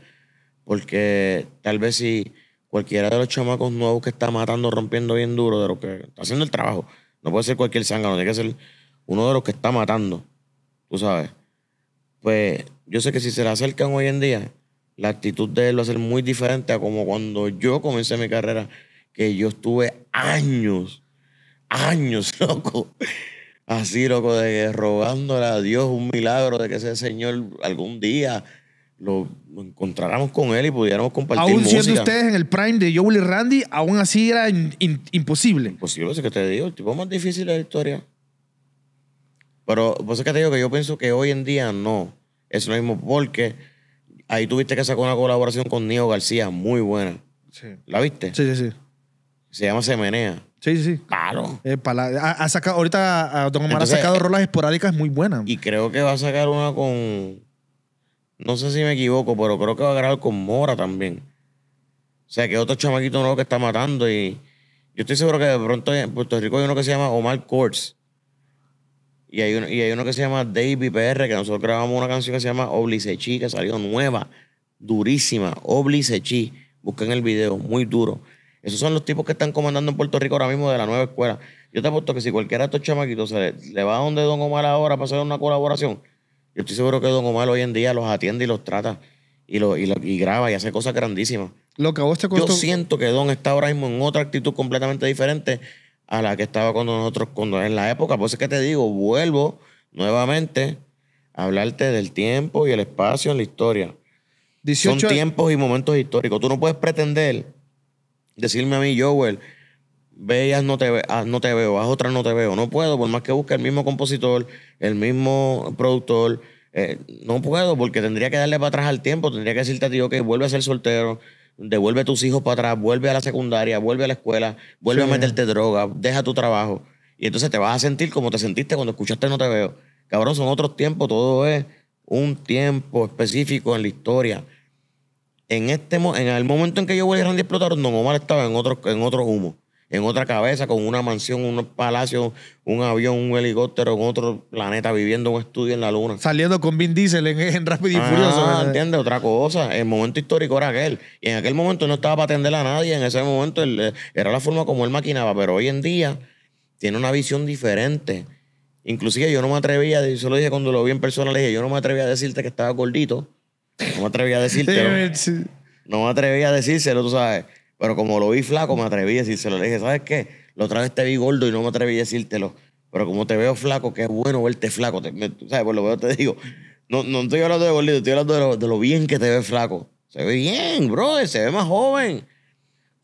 Porque tal vez si cualquiera de los chamacos nuevos que está matando, rompiendo bien duro, de lo que está haciendo el trabajo, no puede ser cualquier zángano, tiene que ser uno de los que está matando, tú sabes pues yo sé que si se le acercan hoy en día, la actitud de él va a ser muy diferente a como cuando yo comencé mi carrera, que yo estuve años, años, loco, así, loco, de a Dios un milagro de que ese señor algún día lo encontráramos con él y pudiéramos compartir música. Aún siendo ustedes en el prime de Joel y Randy, aún así era imposible. Imposible, es que te digo, el tipo más difícil de la historia. Pero por es que te digo que yo pienso que hoy en día no. Es lo mismo porque ahí tuviste que sacar una colaboración con Nio García muy buena. ¿La viste? Sí, sí, sí. Se llama Semenea. Sí, sí, sí. Claro. ahorita ah, Don Omar ha sacado eh, rolas esporádicas muy buenas. Y creo que va a sacar una con. No sé si me equivoco, pero creo que va a grabar con Mora también. O sea, que otro chamaquito nuevo que está matando. Y yo estoy seguro que de pronto en Puerto Rico hay uno que se llama Omar Courts. Y hay, uno, que se llama David PR, que nosotros grabamos una canción que se llama Oblisechi, que salió nueva, durísima. Oblisechi. Busquen el video, muy duro. Esos son los tipos que están comandando en Puerto Rico ahora mismo de la nueva escuela. Yo te apuesto que si cualquiera de estos chamaquitos le, va a donde Don Omar ahora para hacer una colaboración, yo estoy seguro que Don Omar hoy en día los atiende y los trata y, lo, y, graba y hace cosas grandísimas. Lo que vos te Yo siento que Don está ahora mismo en otra actitud completamente diferente a la que estaba cuando nosotros, cuando en la época. Por eso es que te digo, vuelvo nuevamente a hablarte del tiempo y el espacio en la historia. Son tiempos y momentos históricos. Tú no puedes pretender decirme a mí, Joel, veas no te, no te veo, haz otra no te veo. No puedo, por más que busque el mismo compositor, el mismo productor, eh, no puedo porque tendría que darle para atrás al tiempo, tendría que decirte a ti, ok, vuelve a ser soltero, devuelve a tus hijos para atrás, vuelve a la secundaria, vuelve a la escuela, vuelve a meterte droga, deja tu trabajo. Y entonces te vas a sentir como te sentiste cuando escuchaste No Te Veo. Cabrón, son otros tiempos, todo es un tiempo específico en la historia. En, este, en el momento en que yo voy a Randy explotaron, Don Omar estaba en otro, en otro humo en otra cabeza, con una mansión, un palacio, un avión, un helicóptero, en otro planeta, viviendo un estudio en la luna. Saliendo con Vin Diesel en, Rápido y ah, Otra cosa. El momento histórico era aquel. Y en aquel momento no estaba para atender a nadie. En ese momento eh, era la forma como él maquinaba. Pero hoy en día tiene una visión diferente. Inclusive yo no me atrevía, yo lo dije cuando lo vi en persona, le dije, yo no me atrevía a decirte que estaba gordito. No me atrevía a decirte. no me atrevía a decírselo, tú sabes. Pero como lo vi flaco, me atreví a decírselo. Le dije, ¿sabes qué? Lo vez te vi gordo y no me atreví a decírtelo. Pero como te veo flaco, qué bueno verte flaco. Te, ¿Sabes? Por lo menos te digo. No, estoy hablando de gordito, estoy hablando de lo, bien que te ve flaco. Se ve bien, bro, se ve más joven.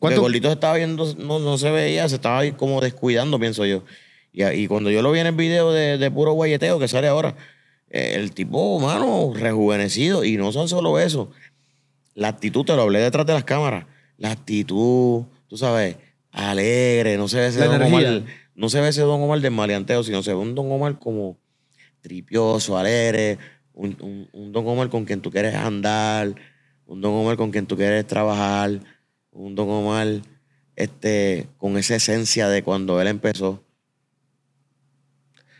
de gordito se estaba viendo, no, no se veía, se estaba como descuidando, pienso yo. Y, cuando yo lo vi en el video de, puro guayeteo que sale ahora, eh, el tipo, mano, rejuvenecido. Y no son solo eso. La actitud, te lo hablé detrás de las cámaras la actitud, tú sabes, alegre, no se ve ese don Omar, no se ve ese don Omar sino se ve un don Omar como tripioso, alegre, un, un, don Omar con quien tú quieres andar, un don Omar con quien tú quieres trabajar, un don Omar este, con esa esencia de cuando él empezó.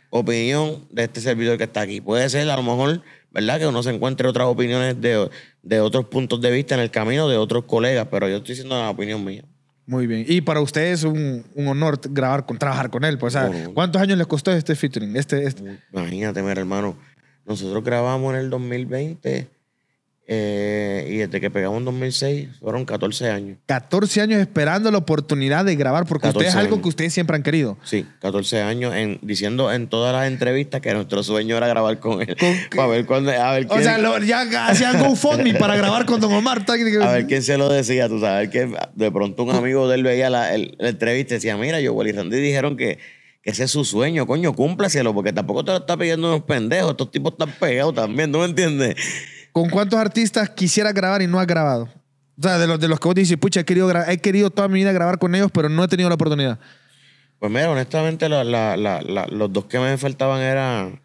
Opinión de este servidor que está aquí. Puede ser, a lo mejor, ¿verdad? Que uno se encuentre otras opiniones de, de otros puntos de vista en el camino de otros colegas, pero yo estoy diciendo la opinión mía. Muy bien. Y para ustedes es un, honor grabar con, trabajar con él. Pues, ¿Cuántos años les costó este featuring? Este, este? Imagínate, hermano. Nosotros grabamos en el 2020 eh, y desde que pegamos en 2006 fueron 14 años. 14 años esperando la oportunidad de grabar, porque usted es algo que ustedes siempre han querido. Sí, 14 años en, diciendo en todas las entrevistas que nuestro sueño era grabar con él. para ver cuándo. A ver O sea, ya hacían GoFundMe para grabar con Don Omar. a ver quién se lo decía, tú sabes. Que de pronto un amigo de él veía la, entrevista y decía: Mira, yo, y Randy dijeron que que ese es su sueño, coño, cúmplaselo, porque tampoco te lo está pidiendo unos pendejos, estos tipos están pegados también, ¿no me entiendes? ¿Con cuántos artistas quisiera grabar y no ha grabado? O sea, de los, de los que vos dices, pucha, he querido, he querido toda mi vida grabar con ellos, pero no he tenido la oportunidad. Pues mira, honestamente, los dos que me faltaban eran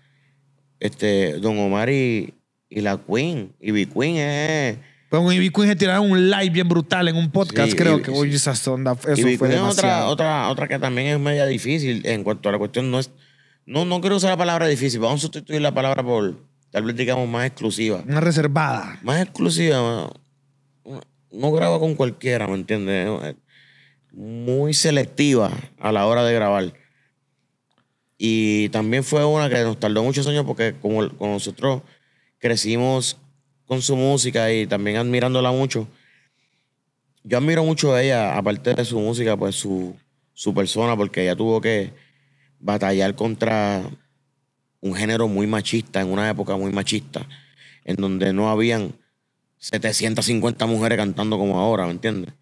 este, Don Omar y, y la Queen. Y B Queen es. Pues con Ivy Queen se tiraron un live bien brutal en un podcast, creo que. esa sonda, eso fue Queen otra, otra, otra que también es media difícil en cuanto a la cuestión. No es. No, no quiero usar la palabra difícil. Vamos a sustituir la palabra por tal vez digamos más exclusiva. Más reservada. Más exclusiva, no, graba con cualquiera, ¿me entiendes? Eh, muy selectiva a la hora de grabar. Y también fue una que nos tardó muchos años porque como, nosotros crecimos con su música y también admirándola mucho. Yo admiro mucho a ella, aparte de su música, pues su, su persona, porque ella tuvo que batallar contra un género muy machista, en una época muy machista, en donde no habían 750 mujeres cantando como ahora, ¿me entiendes?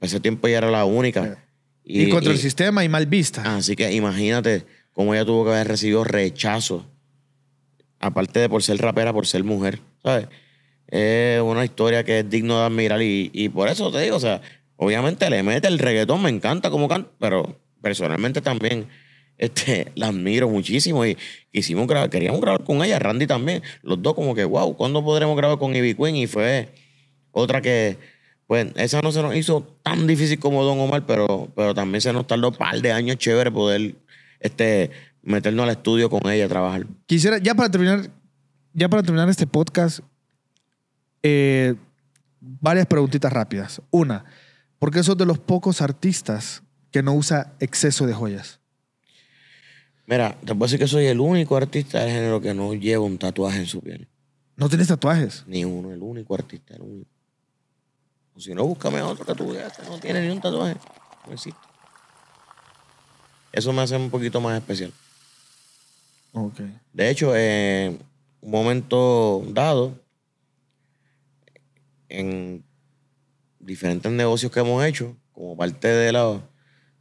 Ese tiempo ella era la única. Y, contra el sistema y mal vista. Ah, así que imagínate cómo ella tuvo que haber recibido rechazo, aparte de por ser rapera, por ser mujer, ¿sabes? Es una historia que es digno de admirar y, y por eso te digo, o sea, obviamente le mete el reggaetón, me encanta cómo canta, pero personalmente también este, la admiro muchísimo y grabar, queríamos grabar con ella, Randy también. Los dos como que, wow, ¿cuándo podremos grabar con Ivy Queen? Y fue otra que, pues, esa no se nos hizo tan difícil como Don Omar, pero, pero también se nos tardó un par de años chévere poder este, meternos al estudio con ella a trabajar. Quisiera, ya para terminar, ya para terminar este podcast, eh, varias preguntitas rápidas. Una, ¿por qué sos de los pocos artistas que no usa exceso de joyas? Mira, te puedo decir que soy el único artista del género que no lleva un tatuaje en su piel. ¿No tienes tatuajes? Ni uno, el único artista, el único. O si no, búscame otro tatuaje que no tiene ni un tatuaje. No existe. Eso me hace un poquito más especial. Ok. De hecho, en un momento dado, en diferentes negocios que hemos hecho, como parte de la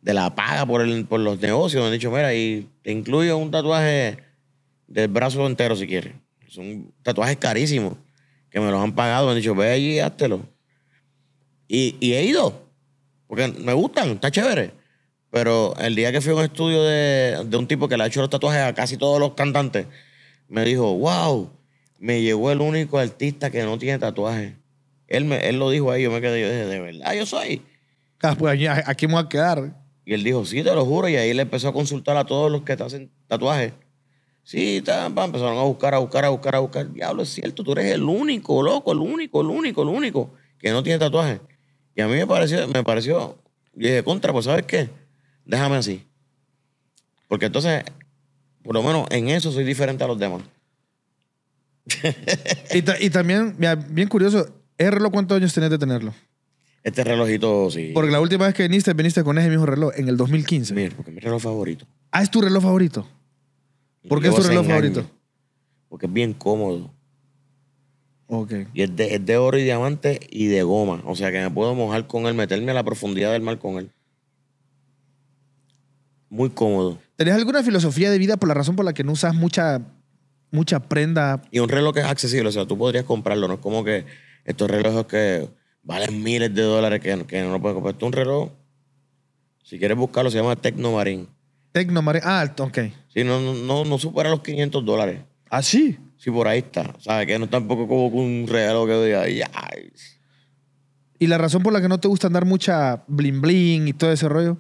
de la paga por, por los negocios. Me han dicho, mira, y te incluyo un tatuaje del brazo entero si quieres. Son tatuajes carísimos que me los han pagado. Me han dicho, ve allí y háztelo. Y, he ido, porque me gustan, está chévere. Pero el día que fui a un estudio de, un tipo que le ha hecho los tatuajes a casi todos los cantantes, me dijo, wow, me llegó el único artista que no tiene tatuaje. Él, él lo dijo ahí, yo me quedé, yo dije, de verdad, yo soy. Ah, pues aquí, aquí me voy a quedar. Y él dijo, sí, te lo juro. Y ahí le empezó a consultar a todos los que hacen tatuajes. Sí, empezaron a buscar, a buscar, a buscar, a buscar. Diablo, es cierto, tú eres el único, loco, el único, el único, el único que no tiene tatuaje. Y a mí me pareció, me pareció, y dije, contra, pues ¿sabes qué? Déjame así. Porque entonces, por lo menos en eso soy diferente a los demás. y, también, bien curioso, ¿Erlo cuántos años tenés de tenerlo? Este relojito, sí. Porque la última vez que viniste, viniste con ese mismo reloj, en el 2015. Mira, porque es mi reloj favorito. Ah, es tu reloj favorito. ¿Por qué es tu reloj favorito? porque es bien cómodo. Ok. Y es de, oro y diamante y de goma. O sea que me puedo mojar con él, meterme a la profundidad del mar con él. Muy cómodo. ¿Tenés alguna filosofía de vida por la razón por la que no usas mucha, mucha prenda? Y un reloj que es accesible. O sea, tú podrías comprarlo. No es como que estos relojes que Valen miles de dólares que, que no puedes comprar. Tú un reloj, si quieres buscarlo, se llama Tecnomarín. Tecnomarín, ah, ok. Sí, no, no, no supera los 500 dólares. ¿Ah, sí? Sí, por ahí está. ¿Sabes? Que no tampoco como un reloj que diga, ya ¿Y la razón por la que no te gusta andar mucha bling bling y todo ese rollo?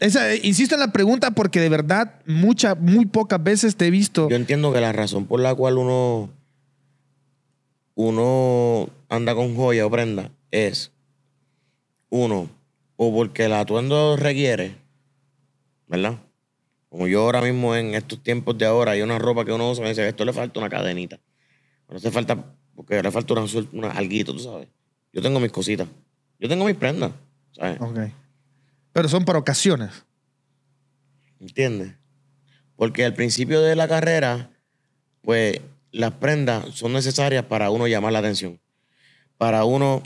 Esa, eh, insisto en la pregunta porque de verdad mucha, muy pocas veces te he visto. Yo entiendo que la razón por la cual uno uno anda con joya o prenda es, uno, o porque el atuendo requiere, ¿verdad? Como yo ahora mismo en estos tiempos de ahora, hay una ropa que uno usa me dice, esto le falta una cadenita. No hace falta, porque le falta una, una alguito, tú sabes. Yo tengo mis cositas. Yo tengo mis prendas, ¿sabes? Pero son para ocasiones. ¿Entiendes? Porque al principio de la carrera, pues las prendas son necesarias para uno llamar la atención, para uno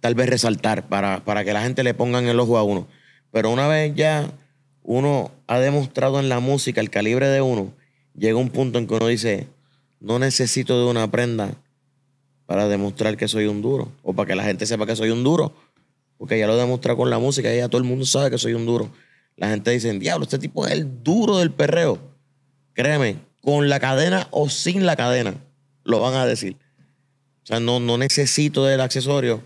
tal vez resaltar, para, para que la gente le ponga en el ojo a uno. Pero una vez ya uno ha demostrado en la música el calibre de uno, llega un punto en que uno dice, no necesito de una prenda para demostrar que soy un duro, o para que la gente sepa que soy un duro, porque ya lo demuestra con la música, y ya todo el mundo sabe que soy un duro. La gente dice, diablo, este tipo es el duro del perreo. Créeme, con la cadena o sin la cadena. Lo van a decir. O sea, no, no necesito del accesorio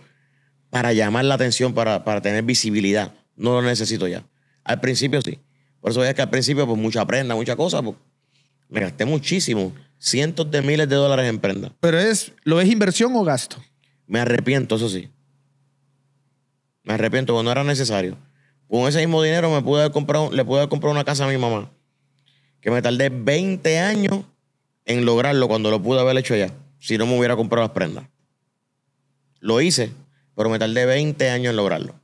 para llamar la atención, para, para tener visibilidad. No lo necesito ya. Al principio sí. Por eso es que al principio, pues mucha prenda, mucha cosa, pues, me gasté muchísimo. Cientos de miles de dólares en prenda. Pero es, ¿lo es inversión o gasto? Me arrepiento, eso sí. Me arrepiento, porque no era necesario. Con ese mismo dinero me pude haber le pude haber comprado una casa a mi mamá que me tardé 20 años en lograrlo cuando lo pude haber hecho ya, si no me hubiera comprado las prendas. Lo hice, pero me tardé 20 años en lograrlo.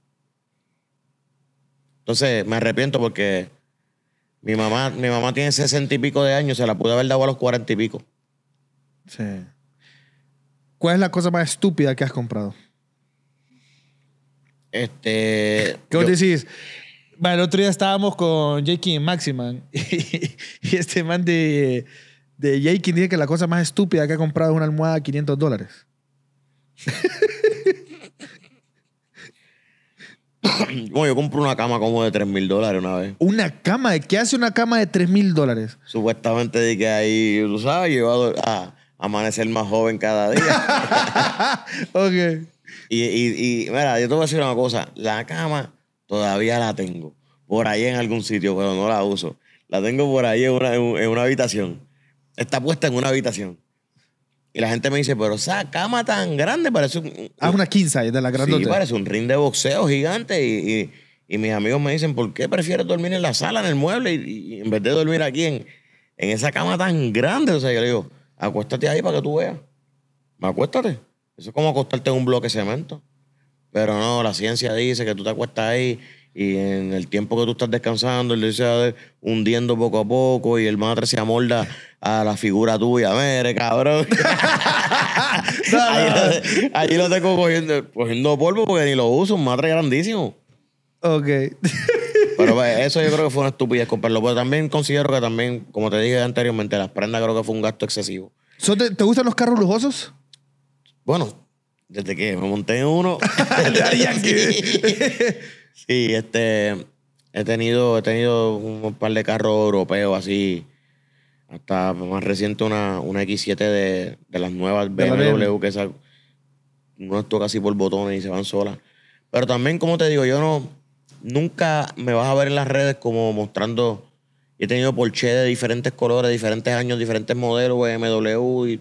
Entonces me arrepiento porque mi mamá, mi mamá tiene 60 y pico de años, se la pude haber dado a los 40 y pico. Sí. ¿Cuál es la cosa más estúpida que has comprado? Este. ¿Qué decís? Bueno, el otro día estábamos con Jake Maximan y, este man de, de Jake dice que la cosa más estúpida que ha comprado es una almohada de 500 dólares. Bueno, yo compro una cama como de 3 mil dólares una vez. ¿Una cama? qué hace una cama de 3 mil dólares? Supuestamente de que ahí, tú sabes, llevado a, amanecer más joven cada día. ok. Y, y, y, mira, yo te voy a decir una cosa. La cama Todavía la tengo. Por ahí en algún sitio, pero no la uso. La tengo por ahí en una, habitación. Está puesta en una habitación. Y la gente me dice, pero esa cama tan grande parece un... Ah, una 15 de la grandota. Sí, parece un ring de boxeo gigante y, mis amigos me dicen, ¿por qué prefieres dormir en la sala, en el mueble, y, en vez de dormir aquí en, en, esa cama tan grande? O sea, yo le digo, acuéstate ahí para que tú veas. Me acuéstate. Eso es como acostarte en un bloque de cemento. Pero no, la ciencia dice que tú te acuestas ahí y en el tiempo que tú estás descansando, él se hundiendo poco a poco y el madre se amolda a la figura tuya. Mire, cabrón. ahí Allí lo tengo cogiendo, polvo porque ni lo uso, un madre grandísimo. Ok. Pero pues, eso yo creo que fue una estupidez comprarlo. Pero también considero que también, como te dije anteriormente, las prendas creo que fue un gasto excesivo. ¿Te, ¿Te gustan los carros lujosos? Bueno, desde que me monté en uno. sí. este. He tenido, he tenido un par de carros europeos así. Hasta más reciente una, una X7 de, las nuevas BMW que no uno toca así por botones y se van solas. Pero también, como te digo, yo no. Nunca me vas a ver en las redes como mostrando. He tenido Porsche de diferentes colores, diferentes años, diferentes modelos, BMW y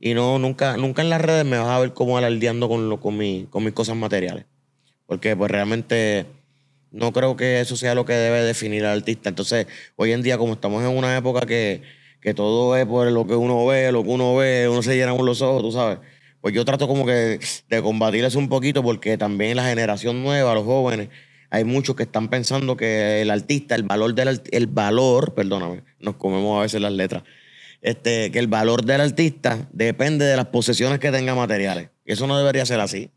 y no, nunca, nunca en las redes me vas a ver como alardeando con, lo, con, mis cosas materiales. Porque pues realmente no creo que eso sea lo que debe definir al artista. Entonces, hoy en día, como estamos en una época que, que todo es por lo que uno ve, lo que uno ve, uno se llena con los ojos, tú sabes. Pues yo trato como que de combatir eso un poquito porque también la generación nueva, los jóvenes, hay muchos que están pensando que el artista, el valor del el valor, perdóname, nos comemos a veces las letras, este, que el valor del artista depende de las posesiones que tenga materiales. eso no debería ser así.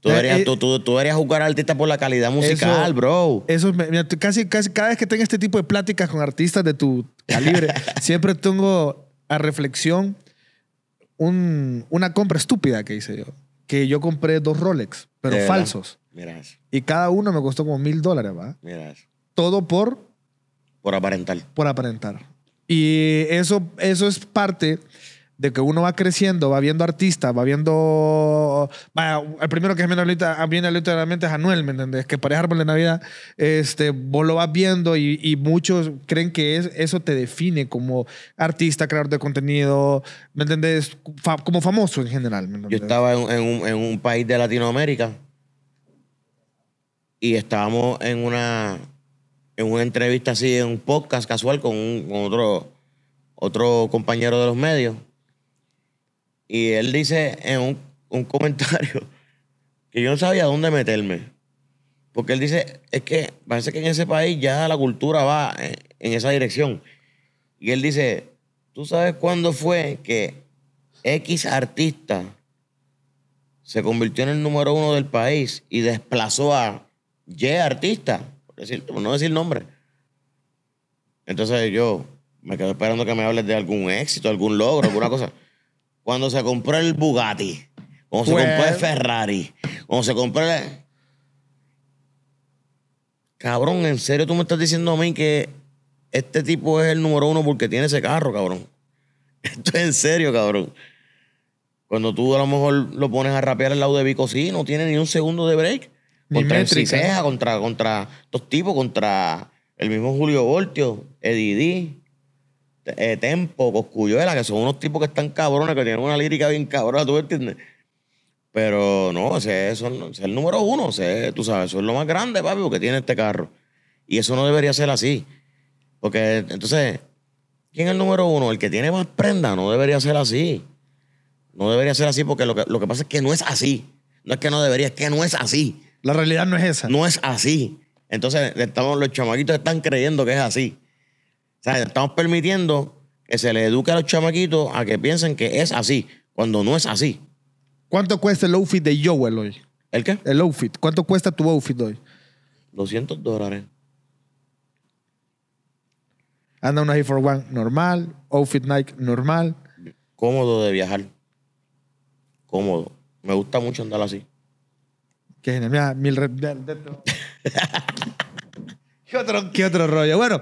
Tú eh, deberías, eh, jugar al artista por la calidad musical, bro. Eso, casi, casi cada vez que tengo este tipo de pláticas con artistas de tu calibre, siempre tengo a reflexión una compra estúpida que hice yo. Que yo compré dos Rolex, pero falsos. Mira Y cada uno me costó como mil dólares, ¿va? Mira Todo por... Por aparentar. Por aparentar. Y eso, eso es parte de que uno va creciendo, va viendo artistas, va viendo... el primero que viene ahorita, viene literalmente es Anuel, ¿me entiendes? Que pareja árbol de Navidad, este, vos lo vas viendo y, muchos creen que es, eso te define como artista, creador de contenido, ¿me entiendes? como famoso en general. Yo estaba en, un, en un país de Latinoamérica y estábamos en una en una entrevista así, en un podcast casual con, otro, otro compañero de los medios. Y él dice en un, comentario que yo no sabía dónde meterme. Porque él dice, es que parece que en ese país ya la cultura va en, en esa dirección. Y él dice, ¿tú sabes cuándo fue que X artista se convirtió en el número uno del país y desplazó a Y artista? decir, no decir nombre. Entonces yo me quedo esperando que me hables de algún éxito, algún logro, alguna cosa. Cuando se compró el Bugatti, cuando se compró el Ferrari, cuando se compró el... Cabrón, ¿en serio tú me estás diciendo a mí que este tipo es el número uno porque tiene ese carro, cabrón? Esto es en serio, cabrón. Cuando tú a lo mejor lo pones a rapear el lado de Vico, sí, no tiene ni un segundo de break contra el eh, contra, contra estos tipos, contra el mismo Julio Voltio, Edidí, eh, Tempo, Coscuyuela, que son unos tipos que están cabrones, que tienen una lírica bien cabrona, ¿tú entiendes? Pero no, ese, eso, es el número uno, tú sabes, eso es lo más grande, papi, que tiene este carro. Y eso no debería ser así. Porque entonces, ¿quién es el número uno? El que tiene más prenda no debería ser así. No debería ser así porque lo que, lo que pasa es que no es así. No es que no debería, es que no es así. La realidad no es esa. No es así. Entonces, estamos, los chamaquitos están creyendo que es así. O sea, estamos permitiendo que se le eduque a los chamaquitos a que piensen que es así, cuando no es así. ¿Cuánto cuesta el outfit de Joel hoy? ¿El qué? El outfit. ¿Cuánto cuesta tu outfit hoy? 200 dólares. Anda una for One normal, outfit Nike normal. Cómodo de viajar. Cómodo. Me gusta mucho andar así. Qué genial. mil re... ¿Qué, otro, rollo? Bueno,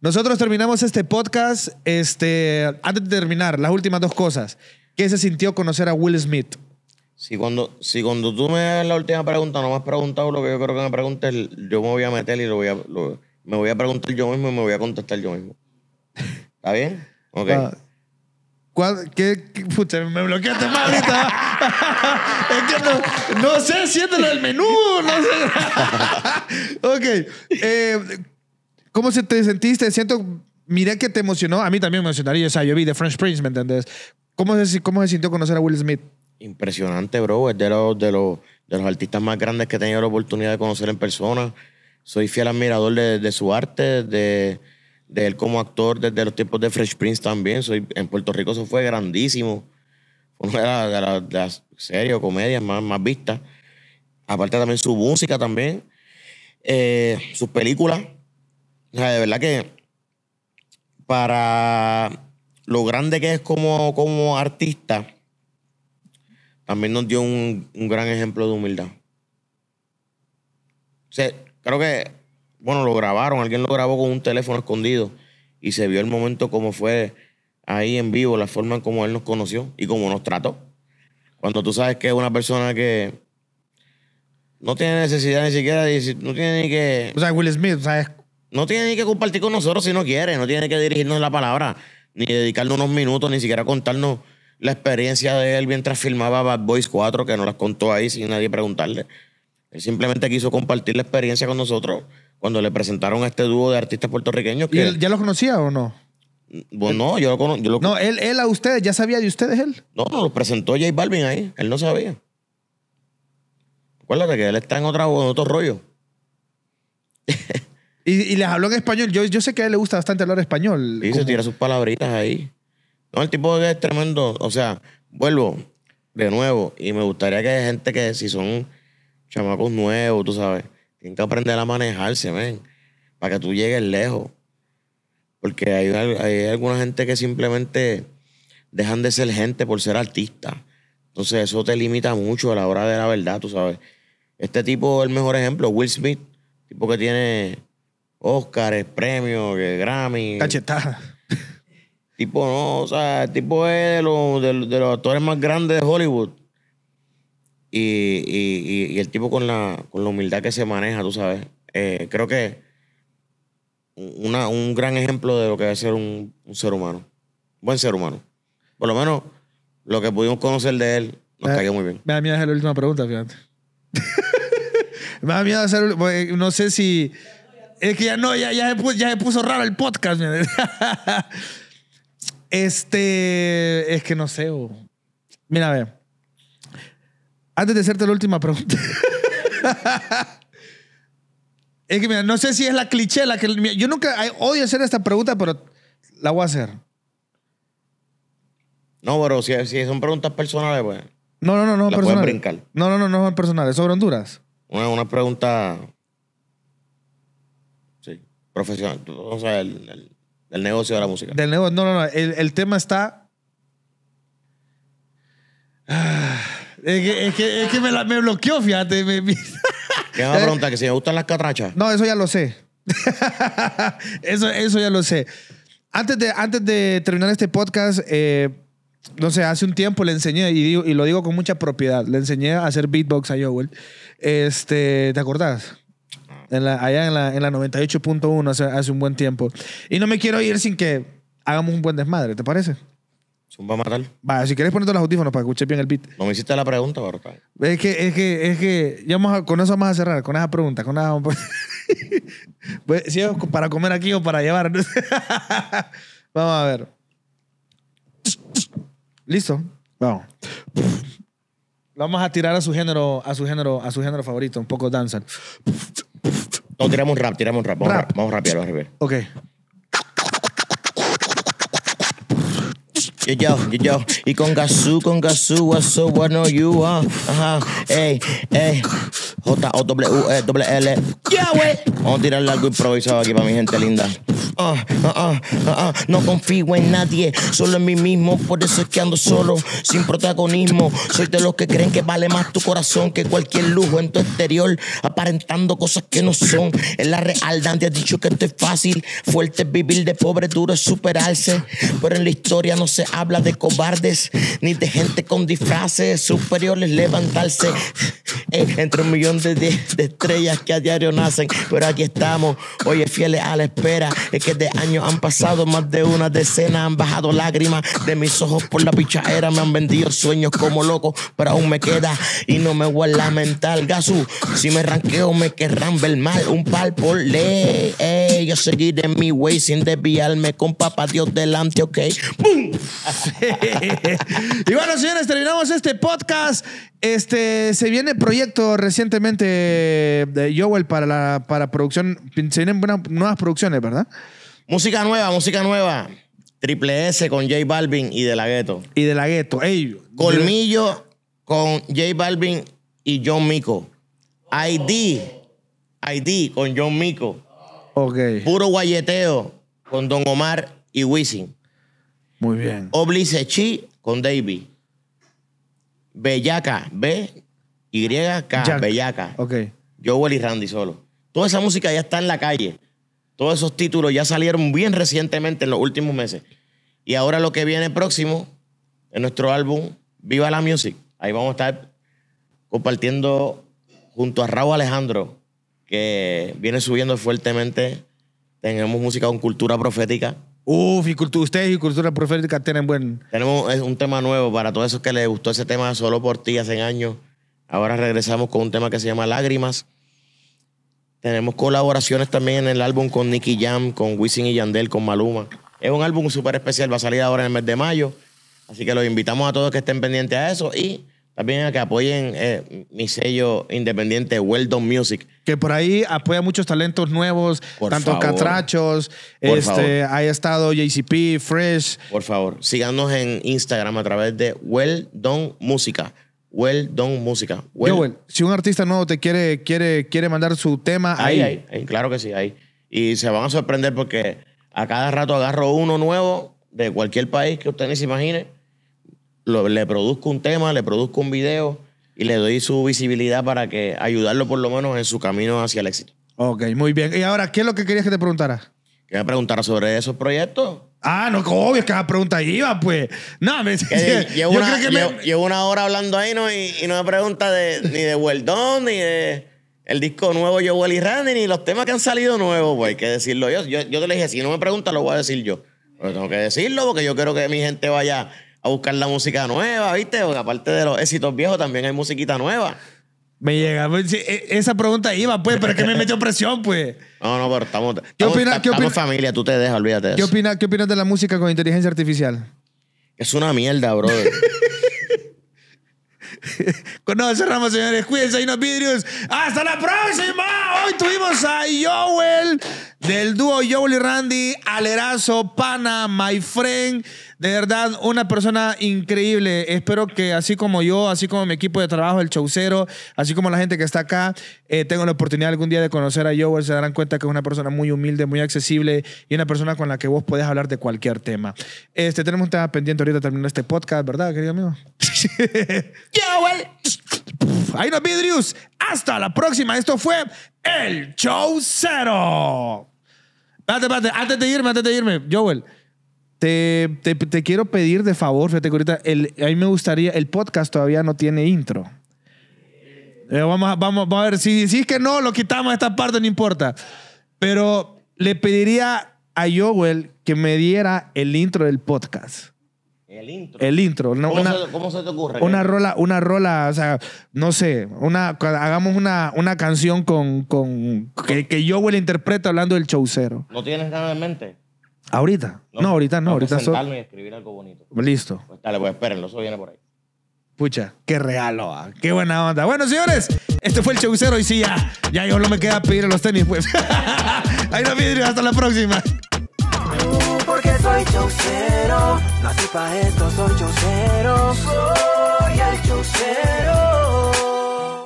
nosotros terminamos este podcast. Este, antes de terminar, las últimas dos cosas. ¿Qué se sintió conocer a Will Smith? Si cuando, si cuando tú me das la última pregunta no me has preguntado lo que yo creo que me preguntes, yo me voy a meter y lo voy a, me voy a preguntar yo mismo y me voy a contestar yo mismo. ¿Está bien? Ok. Ah, ¿Qué, qué pucha, me bloqueaste mal ahorita. es que no, sé, siéntelo el menú, no sé. ok. Eh, ¿Cómo se te sentiste? Siento, miré que te emocionó. A mí también me emocionaría. O sea, yo vi The French Prince, ¿me entendés? ¿Cómo se, cómo sintió conocer a Will Smith? Impresionante, bro. Es de los, de, los, de los artistas más grandes que he tenido la oportunidad de conocer en persona. Soy fiel admirador de su arte, de de él como actor desde los tiempos de Fresh Prince también. Soy, en Puerto Rico eso fue grandísimo. Fue una de, las series o comedias más, más vistas. Aparte también su música también. Eh, sus películas. O sea, de verdad que para lo grande que es como, como artista, también nos dio un, un gran ejemplo de humildad. O sea, creo que bueno, lo grabaron, alguien lo grabó con un teléfono escondido y se vio el momento como fue ahí en vivo, la forma en como él nos conoció y cómo nos trató. Cuando tú sabes que es una persona que no tiene necesidad ni siquiera, no tiene ni que... O sea, Will Smith, ¿Sabes? No tiene ni que compartir con nosotros si no quiere, no tiene que dirigirnos la palabra, ni dedicarnos unos minutos, ni siquiera contarnos la experiencia de él mientras filmaba Bad Boys 4, que no las contó ahí sin nadie preguntarle. Él simplemente quiso compartir la experiencia con nosotros cuando le presentaron a este dúo de artistas puertorriqueños. Que... ya lo conocía o no? Bueno, no, yo lo conozco. No, él, él a ustedes, ¿ya sabía de ustedes él? No, no, lo presentó J Balvin ahí. Él no sabía. Acuérdate que él está en, otra, otro rollo. y, les habló en español. Yo, yo sé que a él le gusta bastante hablar español. Y se tira sus palabritas ahí. No, el tipo es tremendo. O sea, vuelvo de nuevo. Y me gustaría que hay gente que, si son chamacos nuevos, tú sabes, Tienes que aprender a manejarse, ven, para que tú llegues lejos. Porque hay, alguna gente que simplemente dejan de ser gente por ser artista. Entonces eso te limita mucho a la hora de la verdad, tú sabes. Este tipo es el mejor ejemplo, Will Smith, tipo que tiene Oscars, premios, Grammy. Cachetada. Tipo, no, o sea, el tipo es de los actores más grandes de Hollywood. Y, el tipo con la, con la humildad que se maneja, tú sabes. Eh, creo que una, un gran ejemplo de lo que debe ser un, ser humano. Buen ser humano. Por lo menos lo que pudimos conocer de él nos cayó muy bien. Me da miedo hacer la última pregunta, fíjate. me da miedo hacer. No sé si. Es que ya no, ya, ya, se, puso, raro el podcast. este. Es que no sé. Mira, a ver. Antes de hacerte la última pregunta. es que mira, no sé si es la cliché, la que. yo nunca odio hacer esta pregunta, pero la voy a hacer. No, pero si, son preguntas personales, pues. No, no, no, no, personal. brincar. No, no, no, no, personal. personales sobre Honduras. Una, una pregunta. Sí, profesional. O sea, el, negocio de la música. Del negocio. No, no, no. El, el tema está. Ah. Es que, es que, me, me bloqueó, fíjate. ¿Qué a ¿Que si me gustan las catrachas? No, eso ya lo sé. eso, eso ya lo sé. Antes de, antes de terminar este podcast, eh, no sé, hace un tiempo le enseñé, y, lo digo con mucha propiedad, le enseñé a hacer beatbox a Joel. Este, ¿Te acordás? En la, allá en la, 98.1 hace un buen tiempo. Y no me quiero ir sin que hagamos un buen desmadre, ¿te parece? si quieres ponerte los audífonos para que escuches bien el beat. No me hiciste la pregunta, pero Es que, es que, es que, vamos con eso vamos a cerrar, con esa pregunta, con pues, si es para comer aquí o para llevar. vamos a ver. ¿Listo? Vamos. Vamos a tirar a su género, a su género, a su género favorito, un poco danza. No, tiramos un rap, tiramos un rap. Vamos, Rap. rapear vamos rápido, Ok. yo, yo, yo, yo. Y con gasú, con gasú, what's up, what know you, uh, uh, uh-huh. ajá, ey, ey j o w e w l Yeah, Vamos a tirar algo improvisado aquí para mi gente linda. Ah, ah, ah, no confío en nadie, solo en mí mismo, por eso es que ando solo, sin protagonismo. Soy de los que creen que vale más tu corazón que cualquier lujo en tu exterior, aparentando cosas que no son. En la realidad Dante ha dicho que esto es fácil, fuerte es vivir de pobre, duro es superarse. Pero en la historia no se habla de cobardes, ni de gente con disfraces superiores levantarse. Eh, entre un millón de, de, estrellas que a diario nacen, pero aquí estamos, oye, fieles a la espera. Es que de años han pasado más de una decena, han bajado lágrimas de mis ojos por la pichadera, me han vendido sueños como loco, pero aún me queda y no me voy a lamentar. Gasú, si me ranqueo, me querrán ver mal, un pal por ley. yo seguiré en mi way sin desviarme con papá Dios delante, ok. ¡Bum! y bueno, señores, terminamos este podcast. Este se viene proyecto recientemente de eh, Joel, para la para producción, se nuevas producciones, ¿verdad? Música nueva, música nueva. Triple S con J Balvin y De La Ghetto Y De La Ghetto Colmillo con J Balvin y John Mico. ID, ID con John Mico. Ok. Puro guayeteo con Don Omar y Wisin. Muy bien. Chi con Davey. Bellaca, B, YK, Bellaca. Ok. Joel y Randy solo. Toda esa música ya está en la calle. Todos esos títulos ya salieron bien recientemente en los últimos meses. Y ahora lo que viene próximo en nuestro álbum, Viva la Music. Ahí vamos a estar compartiendo junto a Raúl Alejandro, que viene subiendo fuertemente. Tenemos música con cultura profética. Uf, y ustedes y cultura profética tienen buen. Tenemos un tema nuevo para todos esos que les gustó ese tema solo por ti hace años. Ahora regresamos con un tema que se llama Lágrimas. Tenemos colaboraciones también en el álbum con Nicky Jam, con Wisin y Yandel, con Maluma. Es un álbum súper especial, va a salir ahora en el mes de mayo. Así que los invitamos a todos que estén pendientes a eso y también a que apoyen eh, mi sello independiente Well Done Music. Que por ahí apoya muchos talentos nuevos, por tanto catrachos. Este, ha estado JCP, Fresh. Por favor, síganos en Instagram a través de Well Done Música. Well Done Música. si un artista nuevo te quiere, quiere, quiere mandar su tema, ahí, ahí. Claro que sí, ahí. Y se van a sorprender porque a cada rato agarro uno nuevo de cualquier país que ustedes se imaginen. le produzco un tema, le produzco un video y le doy su visibilidad para que ayudarlo por lo menos en su camino hacia el éxito. Ok, muy bien. Y ahora, ¿qué es lo que querías que te preguntara? Que me preguntara sobre esos proyectos Ah, no, obvio, es que esa pregunta iba, pues. No, me, eh, llevo, una, que una hora hablando ahí ¿no? y, no me pregunta de, ni de Weldon, ni de el disco nuevo yo y Randy, ni los temas que han salido nuevos, pues hay que decirlo yo. yo. te le dije, si no me pregunta, lo voy a decir yo. Pero tengo que decirlo porque yo quiero que mi gente vaya a buscar la música nueva, ¿viste? Porque aparte de los éxitos viejos, también hay musiquita nueva. Me llega. Pues, e, esa pregunta iba, pues, pero que me metió presión, pues. No, no, pero estamos. ¿Qué estamos, familia, tú te dejas, olvídate. De ¿Qué, ¿Qué opinas de la música con inteligencia artificial? Es una mierda, brother. Con no, cerramos, señores. Cuídense, hay unos vidrios. ¡Hasta la próxima! Hoy tuvimos a Joel del dúo Joel y Randy, Alerazo, Pana, My Friend, de verdad, una persona increíble. Espero que así como yo, así como mi equipo de trabajo, el Chaucero, así como la gente que está acá, eh, tengan la oportunidad algún día de conocer a Joel. Se darán cuenta que es una persona muy humilde, muy accesible y una persona con la que vos podés hablar de cualquier tema. Este, tenemos un tema pendiente ahorita terminar este podcast, ¿verdad, querido amigo? Joel. Ahí nos vidrius. Hasta la próxima. Esto fue El Chaucero. Espérate, espérate. Antes de irme, antes de irme, Joel. Te, quiero pedir de favor, fíjate que ahorita, el, a mí me gustaría, el podcast todavía no tiene intro. Eh, vamos, a, vamos, a ver, si decís que no, lo quitamos esta parte, no importa. Pero le pediría a Joel que me diera el intro del podcast. El intro. El intro. Una, ¿Cómo, se, te ocurre? Una rola, una rola, o sea, no sé, una, hagamos una, una canción con, que, que Joel interpreta hablando del chaucero. ¿No tienes nada en mente? ¿Ahorita? No, ahorita no. Ahorita solo. y escribir algo bonito. Listo. Pues dale, pues espérenlo, eso viene por ahí. Pucha, qué regalo, ah, qué buena onda. Bueno, señores, este fue el showcero y sí, ya, ya yo no me queda pedir los tenis, pues. Ahí nos vidrios. hasta la próxima. Porque soy showcero, nací pa' esto, soy chaucero. soy el chaucero.